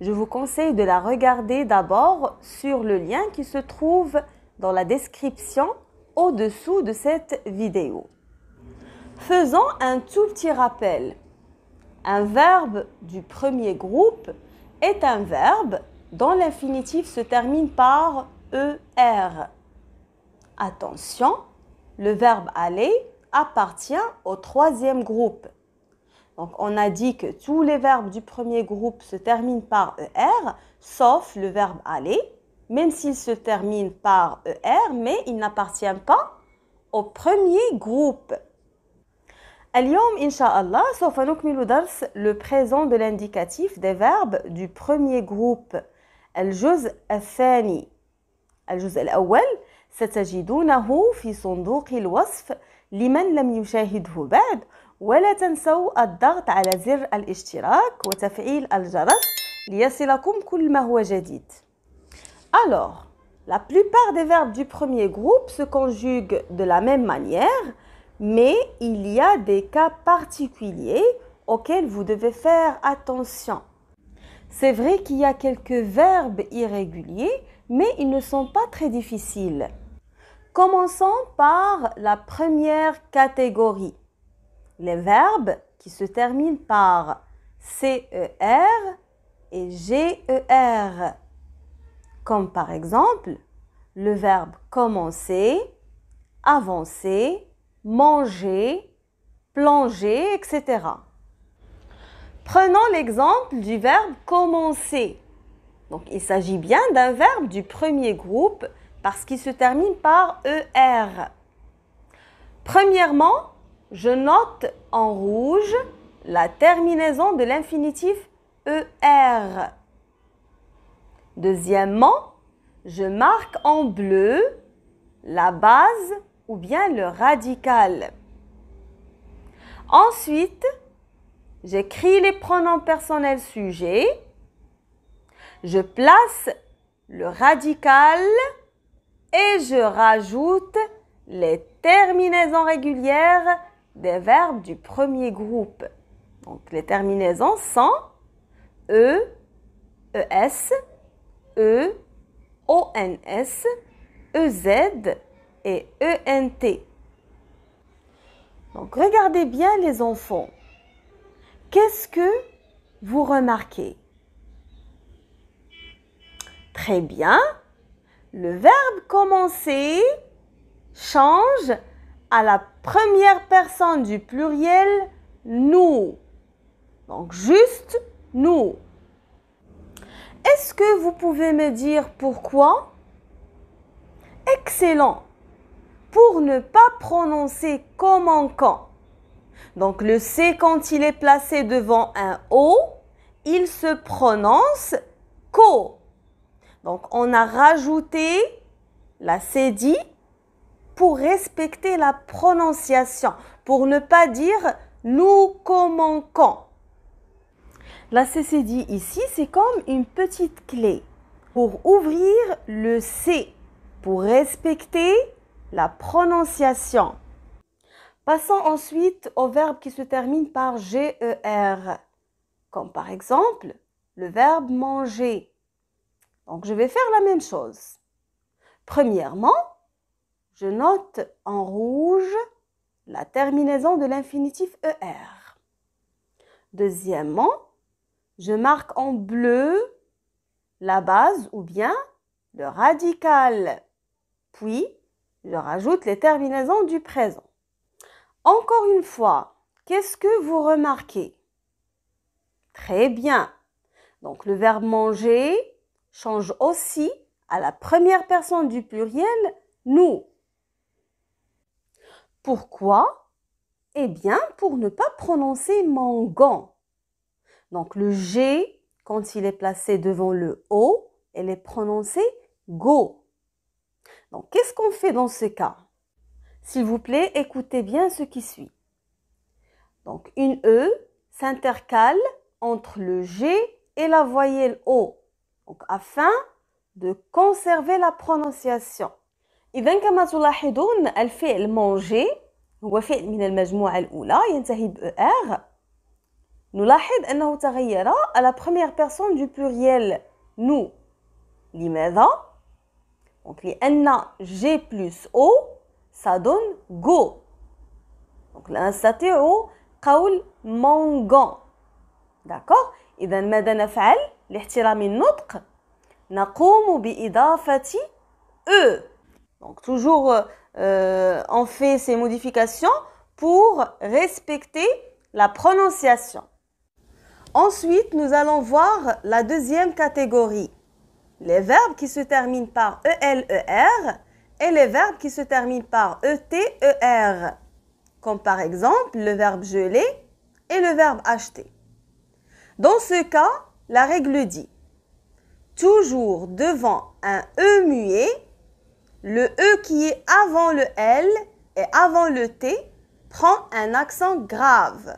Je vous conseille de la regarder d'abord sur le lien qui se trouve dans la description au-dessous de cette vidéo. Faisons un tout petit rappel. Un verbe du premier groupe est un verbe dont l'infinitif se termine par ER. Attention, le verbe aller appartient au troisième groupe. Donc on a dit que tous les verbes du premier groupe se terminent par ER, sauf le verbe aller, même s'il se termine par ER, mais il n'appartient pas au premier groupe. اليوم إن شاء الله سوف نكمل درس le présent de l'indicatif des verbes du premier groupe الجزء الثاني الجزء الأول ستجدونه في صندوق الوصف لمن لم يشاهده بعد alors, la plupart des verbes du premier groupe se conjuguent de la même manière, mais il y a des cas particuliers auxquels vous devez faire attention. C'est vrai qu'il y a quelques verbes irréguliers, mais ils ne sont pas très difficiles. Commençons par la première catégorie les verbes qui se terminent par CER et GER. Comme par exemple le verbe commencer, avancer, manger, plonger, etc. Prenons l'exemple du verbe commencer. Donc il s'agit bien d'un verbe du premier groupe parce qu'il se termine par ER. Premièrement, je note en rouge la terminaison de l'infinitif ER. Deuxièmement, je marque en bleu la base ou bien le radical. Ensuite, j'écris les pronoms personnels sujets. Je place le radical et je rajoute les terminaisons régulières des verbes du premier groupe. Donc les terminaisons sont E, ES, E, ONS, EZ e et ENT. Donc regardez bien les enfants. Qu'est-ce que vous remarquez Très bien. Le verbe commencer change à la première personne du pluriel nous. Donc juste nous. Est-ce que vous pouvez me dire pourquoi Excellent. Pour ne pas prononcer comme quand. Donc le C quand il est placé devant un O, il se prononce co. Donc on a rajouté la cédille pour respecter la prononciation, pour ne pas dire nous commençons. La CCD ici, c'est comme une petite clé pour ouvrir le C, pour respecter la prononciation. Passons ensuite au verbe qui se termine par GER, comme par exemple le verbe manger. Donc je vais faire la même chose. Premièrement, je note en rouge la terminaison de l'infinitif ER. Deuxièmement, je marque en bleu la base ou bien le radical. Puis, je rajoute les terminaisons du présent. Encore une fois, qu'est-ce que vous remarquez Très bien. Donc le verbe manger change aussi à la première personne du pluriel nous. Pourquoi Eh bien, pour ne pas prononcer mangan. Donc le G, quand il est placé devant le O, elle est prononcée go. Donc qu'est-ce qu'on fait dans ce cas S'il vous plaît, écoutez bien ce qui suit. Donc une E s'intercale entre le G et la voyelle O, donc afin de conserver la prononciation. إذا كما تلاحظون الفعل مونجي هو فعل من المجموعة الأولى ينتهي بـ ER نلاحظ أنه تغير la première personne du pluriel nous لماذا؟ Donc لأن G plus O ça donne go Donc لا نستطيع قول مونغون داكوغ إذا ماذا نفعل لاحترام النطق نقوم بإضافة أو e. Donc toujours euh, euh, on fait ces modifications pour respecter la prononciation. Ensuite, nous allons voir la deuxième catégorie. Les verbes qui se terminent par ELER et les verbes qui se terminent par e ». E comme par exemple le verbe geler et le verbe acheter. Dans ce cas, la règle dit toujours devant un E muet, le E qui est avant le L et avant le T prend un accent grave.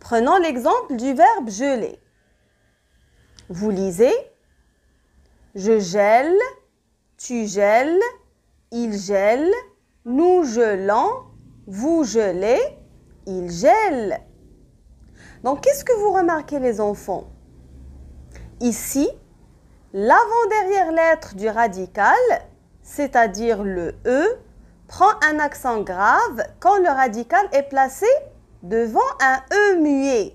Prenons l'exemple du verbe geler. Vous lisez Je gèle, tu gèles, il gèle, nous gelons, vous gelez, il gèle. Donc qu'est-ce que vous remarquez les enfants Ici, lavant derrière lettre du radical c'est-à-dire le E, prend un accent grave quand le radical est placé devant un E muet.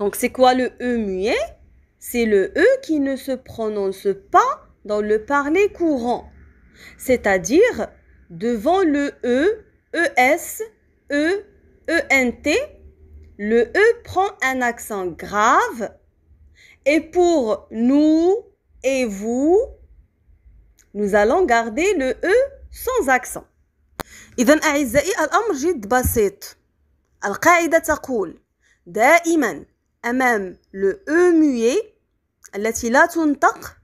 Donc c'est quoi le E muet C'est le E qui ne se prononce pas dans le parler courant, c'est-à-dire devant le E, ES, E, e t », le E prend un accent grave et pour nous et vous, Nous allons garder le E sans accent. إذا أعزائي الأمر جد بسيط. القاعدة تقول دائما أمام لو أو e muet التي لا تنطق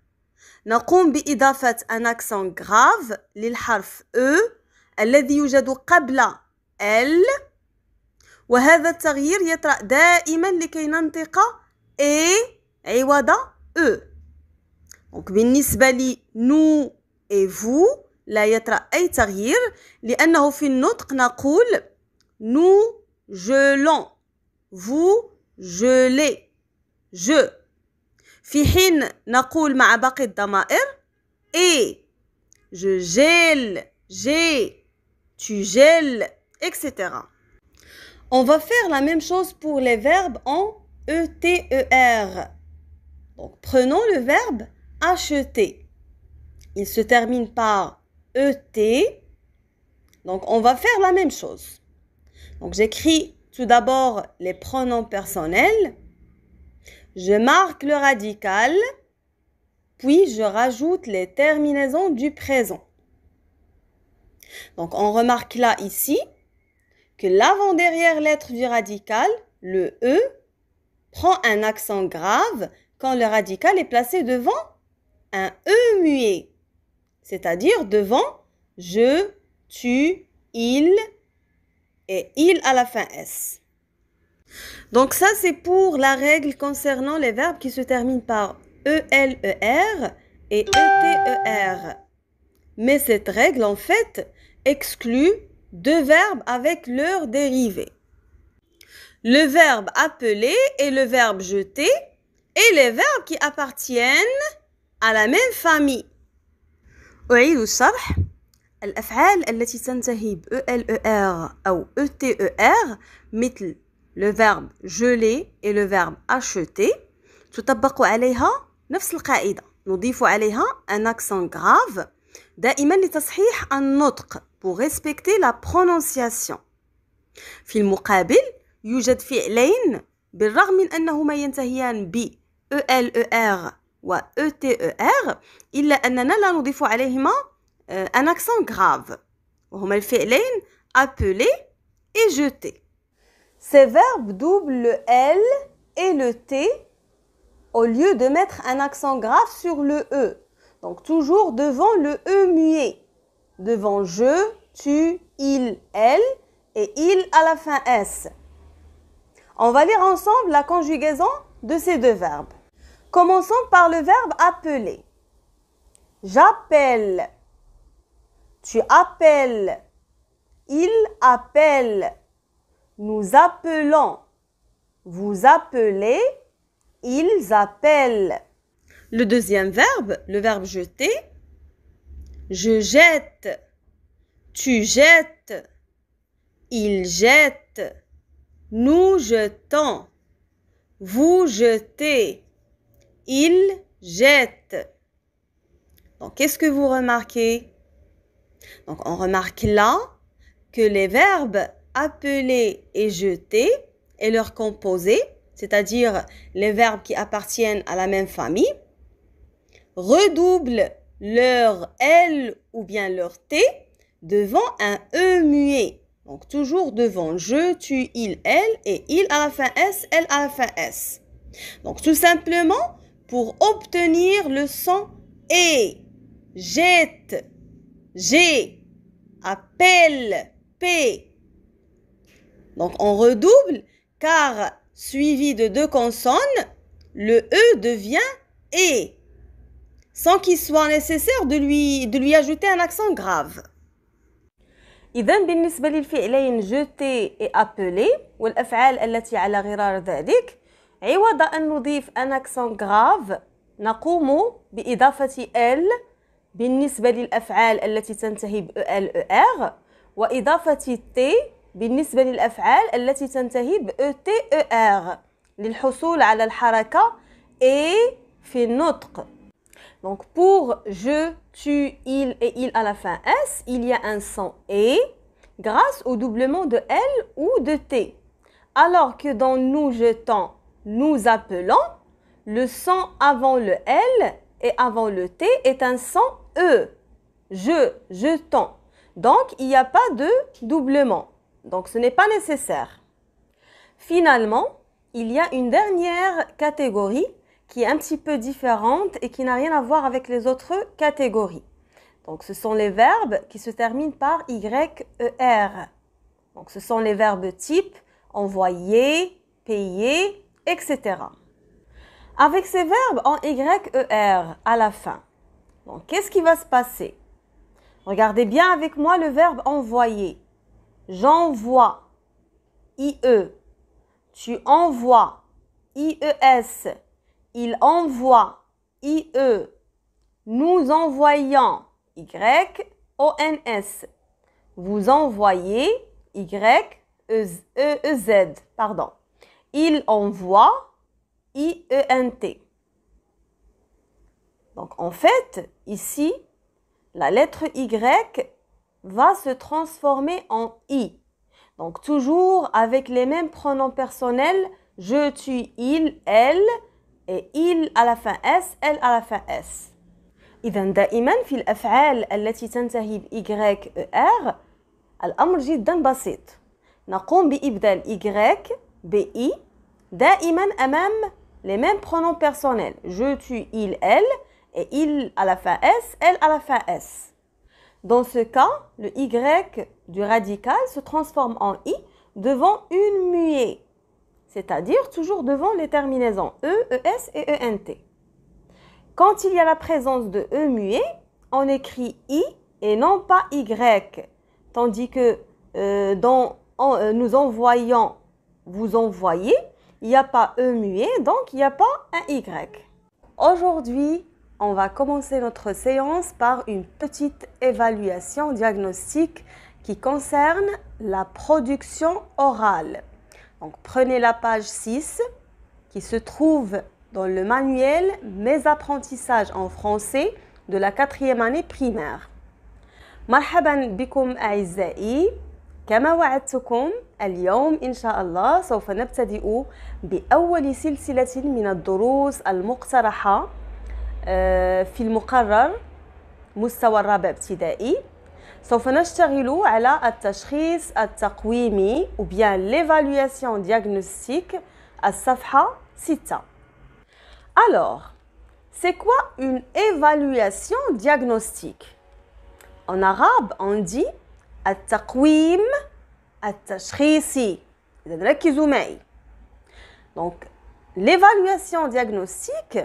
نقوم بإضافة un accent grave للحرف أو e الذي يوجد قبل ال وهذا التغيير يطرأ دائما لكي ننطق إي عوض أو e. Donc, بالنسبة لي nous et vous لا يترى أي تغيير لأنه في النطق نقول nous gelons vous gelez je في حين نقول مع باقي الضمائر et je gèle j'ai tu gèles etc on va faire la même chose pour les verbes en e t E-T-E-R. Donc, prenons le verbe acheter. Il se termine par ET. Donc, on va faire la même chose. Donc, j'écris tout d'abord les pronoms personnels. Je marque le radical. Puis, je rajoute les terminaisons du présent. Donc, on remarque là, ici, que lavant derrière lettre du radical, le E, prend un accent grave quand le radical est placé devant un E muet, c'est-à-dire devant je, tu, il et il à la fin S. Donc ça, c'est pour la règle concernant les verbes qui se terminent par ELER et ETER. Mais cette règle, en fait, exclut deux verbes avec leur dérivé. Le verbe appeler et le verbe jeter et les verbes qui appartiennent à la même famille أعيد الشرح الأفعال التي تنتهي ب ELER أو e e -R مثل le verbe geler et le verbe acheter تطبق عليها نفس القاعدة نضيف عليها un accent grave دائما لتصحيح النطق pour respecter la prononciation في المقابل يوجد فعلين بالرغم من أنهما ينتهيان ب ELER E t e إلا أننا لا نضيف عليهما un accent grave وهما الفعلين appeler et jeter Ces verbes doublent le L et le T au lieu de mettre un accent grave sur le E. Donc toujours devant le E muet. Devant je, tu, il, elle et il à la fin S. On va lire ensemble la conjugaison de ces deux verbes. Commençons par le verbe appeler. J'appelle. Tu appelles. Il appelle. Nous appelons. Vous appelez. Ils appellent. Le deuxième verbe, le verbe jeter. Je jette. Tu jettes. Il jette. Nous jetons. Vous jetez. Il jette. Donc, qu'est-ce que vous remarquez Donc, on remarque là que les verbes appeler et jeter et leurs composés, c'est-à-dire les verbes qui appartiennent à la même famille, redoublent leur L ou bien leur T devant un E muet. Donc toujours devant je, tu, il, elle et il à la fin S, elle à la fin S. Donc tout simplement, pour obtenir le son et. Jette, G. Appelle, P. Donc on redouble car suivi de deux consonnes, le E devient E sans qu'il soit nécessaire de lui, de lui ajouter un accent grave. إذا بالنسبة للفعلين jeter et appeler والافعال التي على غرار ذلك عوض أن نضيف أن أكسون غراف نقوم بإضافة ال بالنسبة للأفعال التي تنتهي ب ال ار وإضافة تي بالنسبة للأفعال التي تنتهي ب تي ار للحصول على الحركة et في النطق Donc pour je, tu, il et il à la fin S, il y a un son et grâce au doublement de L ou de T. Alors que dans nous, je, tends nous appelons, le son avant le L et avant le T est un son E. Je, je tends. Donc, il n'y a pas de doublement. Donc, ce n'est pas nécessaire. Finalement, il y a une dernière catégorie qui est un petit peu différente et qui n'a rien à voir avec les autres catégories. Donc, ce sont les verbes qui se terminent par YER. Donc, ce sont les verbes type envoyer, payer, etc. Avec ces verbes en YER à la fin, qu'est-ce qui va se passer Regardez bien avec moi le verbe envoyer. J'envoie, IE. Tu envoies, IES. Il envoie, IE. Nous envoyons, Y, s. Vous envoyez, Y, E, -E Z. Pardon. Il envoie I-E-N-T Donc en fait, ici, la lettre Y va se transformer en I. Donc toujours avec les mêmes pronoms personnels, je, tu, il, elle, et il à la fin S, elle à la fin S. إذن دائما في الأفعال التي تنتهي ب YER الأمر جدا بسيط نقوم بإبدال Y e BI, دائما امام les mêmes pronoms personnels. Je, tu, il, elle, et il à la fin S, elle à la fin S. Dans ce cas, le Y du radical se transforme en I devant une muée, c'est-à-dire toujours devant les terminaisons E, ES et ENT. Quand il y a la présence de E muée, on écrit I et non pas Y, tandis que euh, dans, euh, nous envoyons vous en voyez, il n'y a pas E muet, donc il n'y a pas un Y. Aujourd'hui, on va commencer notre séance par une petite évaluation diagnostique qui concerne la production orale. Donc prenez la page 6 qui se trouve dans le manuel Mes apprentissages en français de la quatrième année primaire. مرحبا بكم أعزائي كما وعدتكم اليوم إن شاء الله سوف نبتدئ بأول سلسلة من الدروس المقترحة آه، في المقرر مستوى الرابع ابتدائي سوف نشتغل على التشخيص التقويمي ou bien l'évaluation الصفحة 6 Alors, c'est quoi une évaluation diagnostique En arabe, on dit التقويم Donc, l'évaluation diagnostique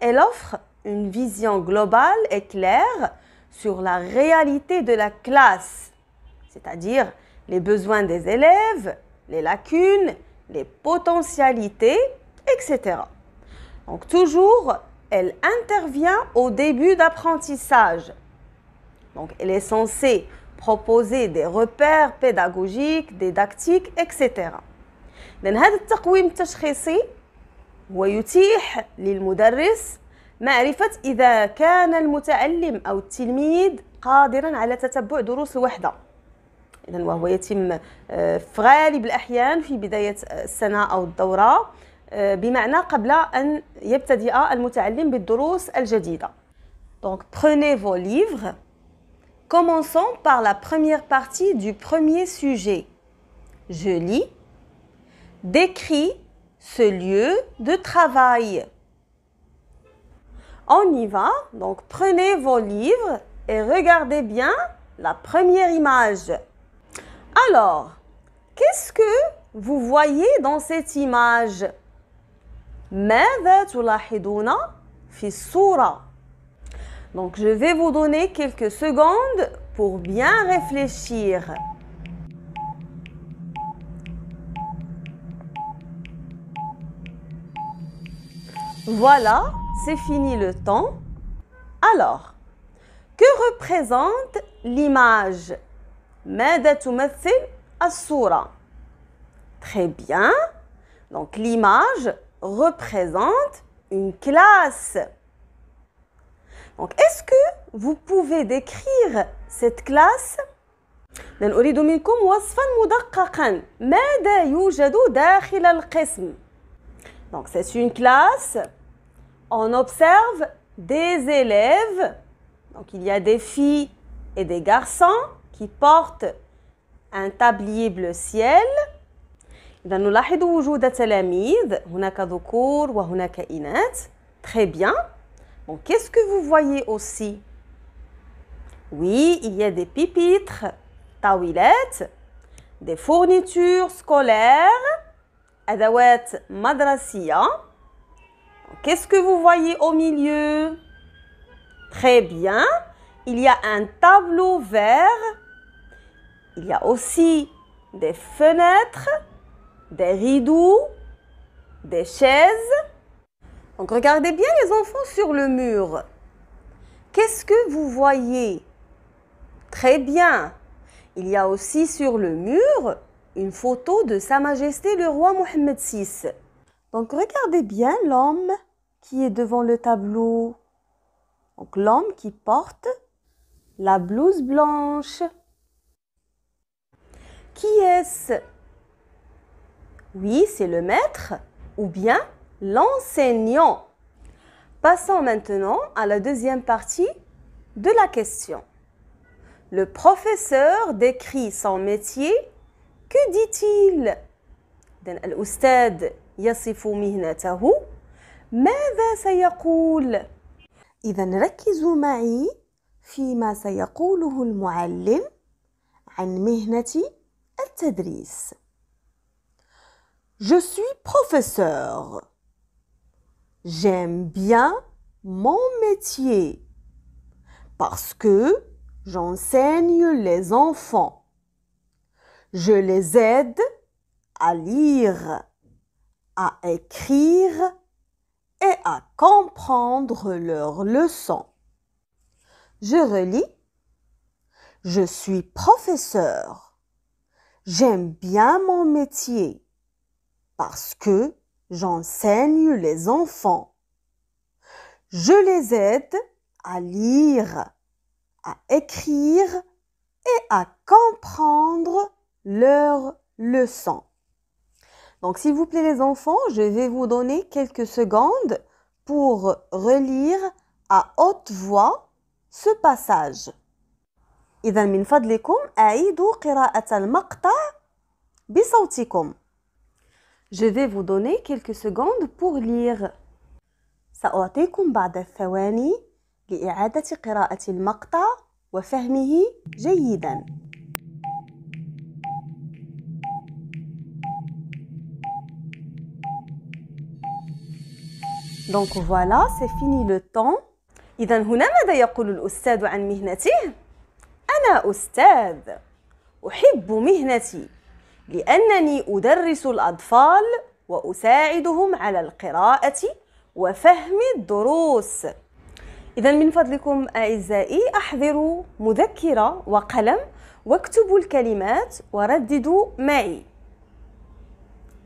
elle offre une vision globale et claire sur la réalité de la classe c'est-à-dire les besoins des élèves les lacunes les potentialités etc donc toujours elle intervient au début d'apprentissage donc elle est censée بروبوزي دي روبير بيداغوجيك ديداكتيك اكسيتيرا لأن هذا التقويم التشخيصي هو يتيح للمدرس معرفة إذا كان المتعلم أو التلميذ قادرا على تتبع دروس الوحدة إذن وهو يتم آه، في غالب الأحيان في بداية آه، السنة أو الدورة آه، بمعنى قبل أن يبتدئ المتعلم بالدروس الجديدة Donc prenez vos livres Commençons par la première partie du premier sujet. Je lis. Décris ce lieu de travail. On y va. Donc prenez vos livres et regardez bien la première image. Alors, qu'est-ce que vous voyez dans cette image? ماذا تلاحظون في donc je vais vous donner quelques secondes pour bien réfléchir. Voilà, c'est fini le temps. Alors, que représente l'image Très bien. Donc l'image représente une classe. Donc, est-ce que vous pouvez décrire cette classe نريد منكم وصفا مدققا ماذا يوجد داخل القسم Donc, c'est une classe. On observe des élèves. Donc, il y a des filles et des garçons qui portent un tablier bleu ciel. Nous إذا نلاحظ وجود تلاميذ هناك ذكور وهناك filles. Très bien qu'est-ce que vous voyez aussi Oui, il y a des pipitres, tawilettes, des fournitures scolaires, adawat madrasia. Qu'est-ce que vous voyez au milieu Très bien, il y a un tableau vert. Il y a aussi des fenêtres, des rideaux, des chaises. Donc regardez bien les enfants sur le mur. Qu'est-ce que vous voyez Très bien. Il y a aussi sur le mur une photo de Sa Majesté le roi Mohammed VI. Donc regardez bien l'homme qui est devant le tableau. Donc l'homme qui porte la blouse blanche. Qui est-ce Oui, c'est le maître ou bien l'enseignant. Passons maintenant à la deuxième partie de la question. Le professeur décrit son métier. Que dit-il ماذا سيقول؟ ركزوا معي فيما Je suis professeur. J'aime bien mon métier parce que j'enseigne les enfants. Je les aide à lire, à écrire et à comprendre leurs leçons. Je relis. Je suis professeur. J'aime bien mon métier parce que J'enseigne les enfants. Je les aide à lire, à écrire et à comprendre leurs leçons. Donc, s'il vous plaît, les enfants, je vais vous donner quelques secondes pour relire à haute voix ce passage. Je vais vous donner quelques secondes pour lire. سأعطيكم بعض الثواني لإعادة قراءة المقطع وفهمه جيداً. Donc voilà, c'est fini le temps. إذا هنا ماذا يقول الأستاذ عن مهنته؟ أنا أستاذ، أحب مهنتي. لأنني أدرس الأطفال وأساعدهم على القراءة وفهم الدروس إذا من فضلكم أعزائي أحضروا مذكرة وقلم واكتبوا الكلمات ورددوا معي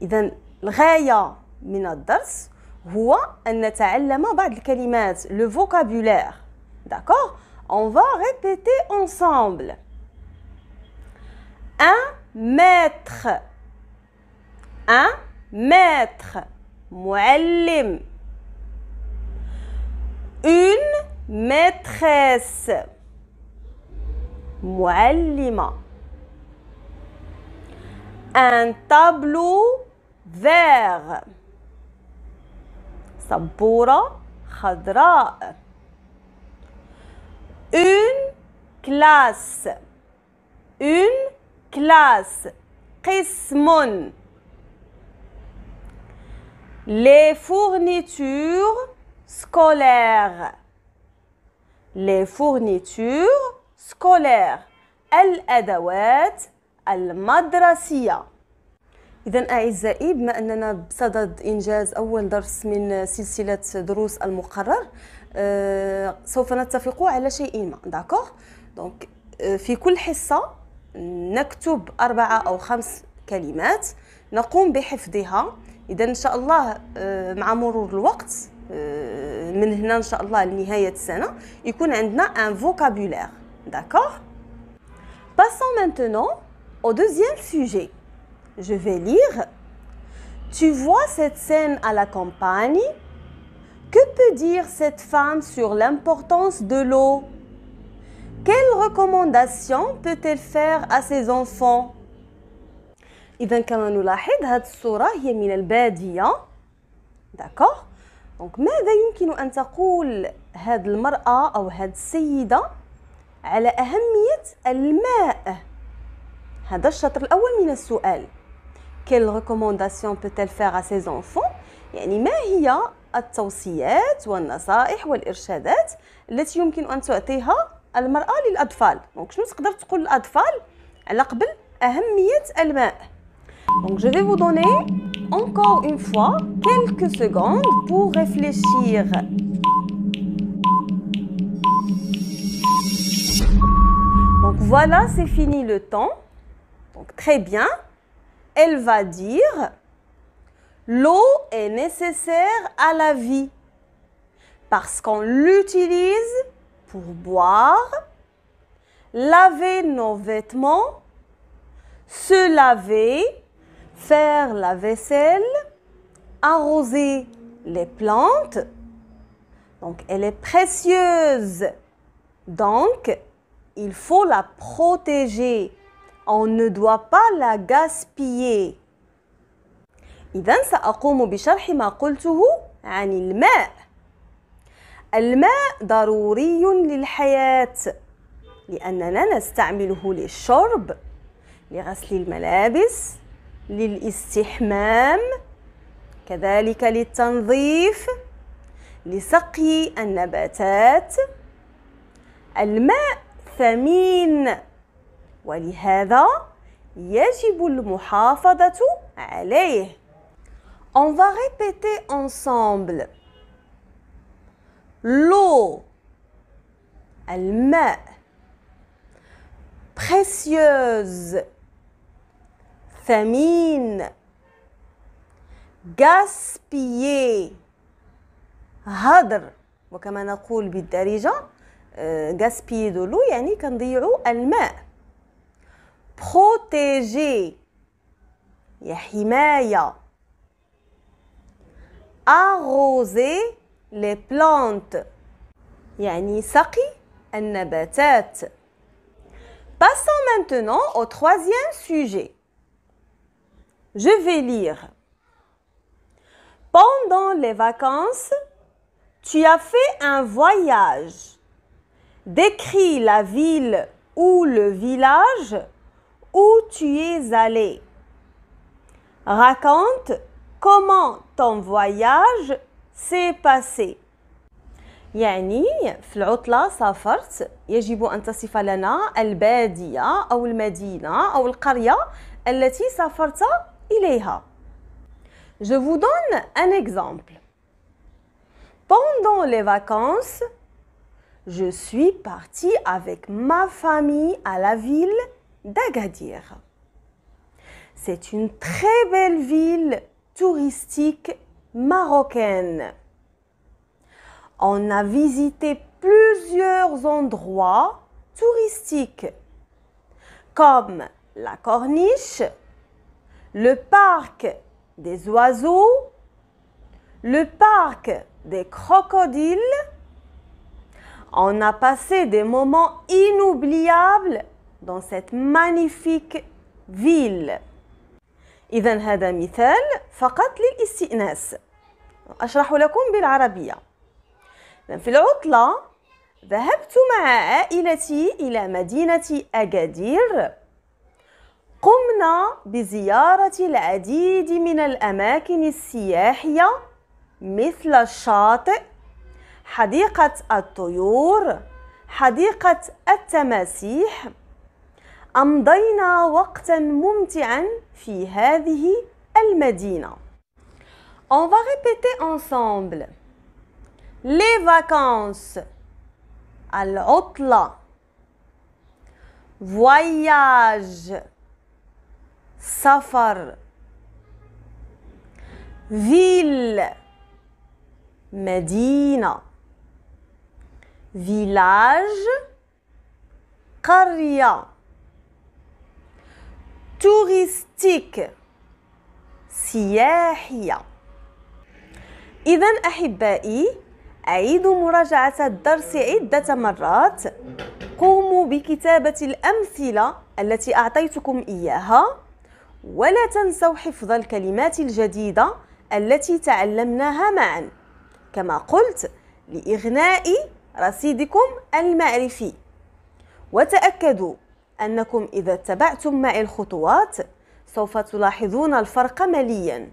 إذا الغاية من الدرس هو أن نتعلم بعض الكلمات le vocabulaire d'accord on va répéter ensemble 1 maître. Un maître. Muallim. Une maîtresse. Muallima. Un tableau vert. saboura, khadra. Une classe. Une كلاس قسم لي فورنيتور سكولير لي فورنيتور سكولير الأدوات المدرسية إذا أعزائي بما أننا بصدد إنجاز أول درس من سلسلة دروس المقرر آه، سوف نتفق على شيئين داكوغ دونك آه، في كل حصة نكتب أربعة أو خمس كلمات نقوم بحفظها إذا إن شاء الله مع مرور الوقت من هنا إن شاء الله لنهاية السنة un vocabulaire d'accord Passons maintenant au deuxième sujet. Je vais lire. Tu vois cette scène à la campagne Que peut dire cette femme sur l'importance de l'eau quelle recommandation peut-elle faire à ses enfants اذا كما نلاحظ هذه الصوره هي من الباديه داكوغ دونك ماذا يمكن ان تقول هذه المراه او هذه السيده على اهميه الماء هذا الشطر الاول من السؤال quelle recommandation peut-elle faire à ses enfants يعني ما هي التوصيات والنصائح والارشادات التي يمكن ان تعطيها Donc je vais vous donner encore une fois quelques secondes pour réfléchir. Donc voilà, c'est fini le temps. Donc très bien. Elle va dire l'eau est nécessaire à la vie parce qu'on l'utilise pour boire, laver nos vêtements, se laver, faire la vaisselle, arroser les plantes. Donc, elle est précieuse. Donc, il faut la protéger. On ne doit pas la gaspiller. الماء ضروري للحياة لأننا نستعمله للشرب لغسل الملابس للاستحمام كذلك للتنظيف لسقي النباتات الماء ثمين ولهذا يجب المحافظة عليه On va répéter ensemble. لو الماء بريسيوز ثمين غاسبيي هدر وكما نقول بالدارجة غاسبيي دو لو يعني كنضيعو الماء بروتيجي يا حماية أغوزي les plantes yani النباتات Passons maintenant au troisième sujet. Je vais lire. Pendant les vacances, tu as fait un voyage. Décris la ville ou le village où tu es allé. Raconte comment ton voyage سي باسي يعني في العطلة سافرت يجب أن تصف لنا البادية أو المدينة أو القرية التي سافرت إليها Je vous donne un exemple. Pendant les vacances, je suis partie avec ma famille à la ville d'Agadir. C'est une très belle ville touristique marocaine. On a visité plusieurs endroits touristiques comme la corniche, le parc des oiseaux, le parc des crocodiles. On a passé des moments inoubliables dans cette magnifique ville. إذا هذا مثال فقط للاستئناس أشرح لكم بالعربية في العطلة ذهبت مع عائلتي إلى مدينة أكادير قمنا بزيارة العديد من الأماكن السياحية مثل الشاطئ حديقة الطيور حديقة التماسيح أمضينا وقتا ممتعا في هذه المدينة. On va répéter ensemble. Les vacances. العطلة. Voyage. سفر. Ville. مدينة. Village. قرية. توريستيك سياحية إذا أحبائي أعيدوا مراجعة الدرس عدة مرات قوموا بكتابة الأمثلة التي أعطيتكم إياها ولا تنسوا حفظ الكلمات الجديدة التي تعلمناها معا كما قلت لإغناء رصيدكم المعرفي وتأكدوا أنكم إذا اتبعتم معي الخطوات سوف تلاحظون الفرق مليا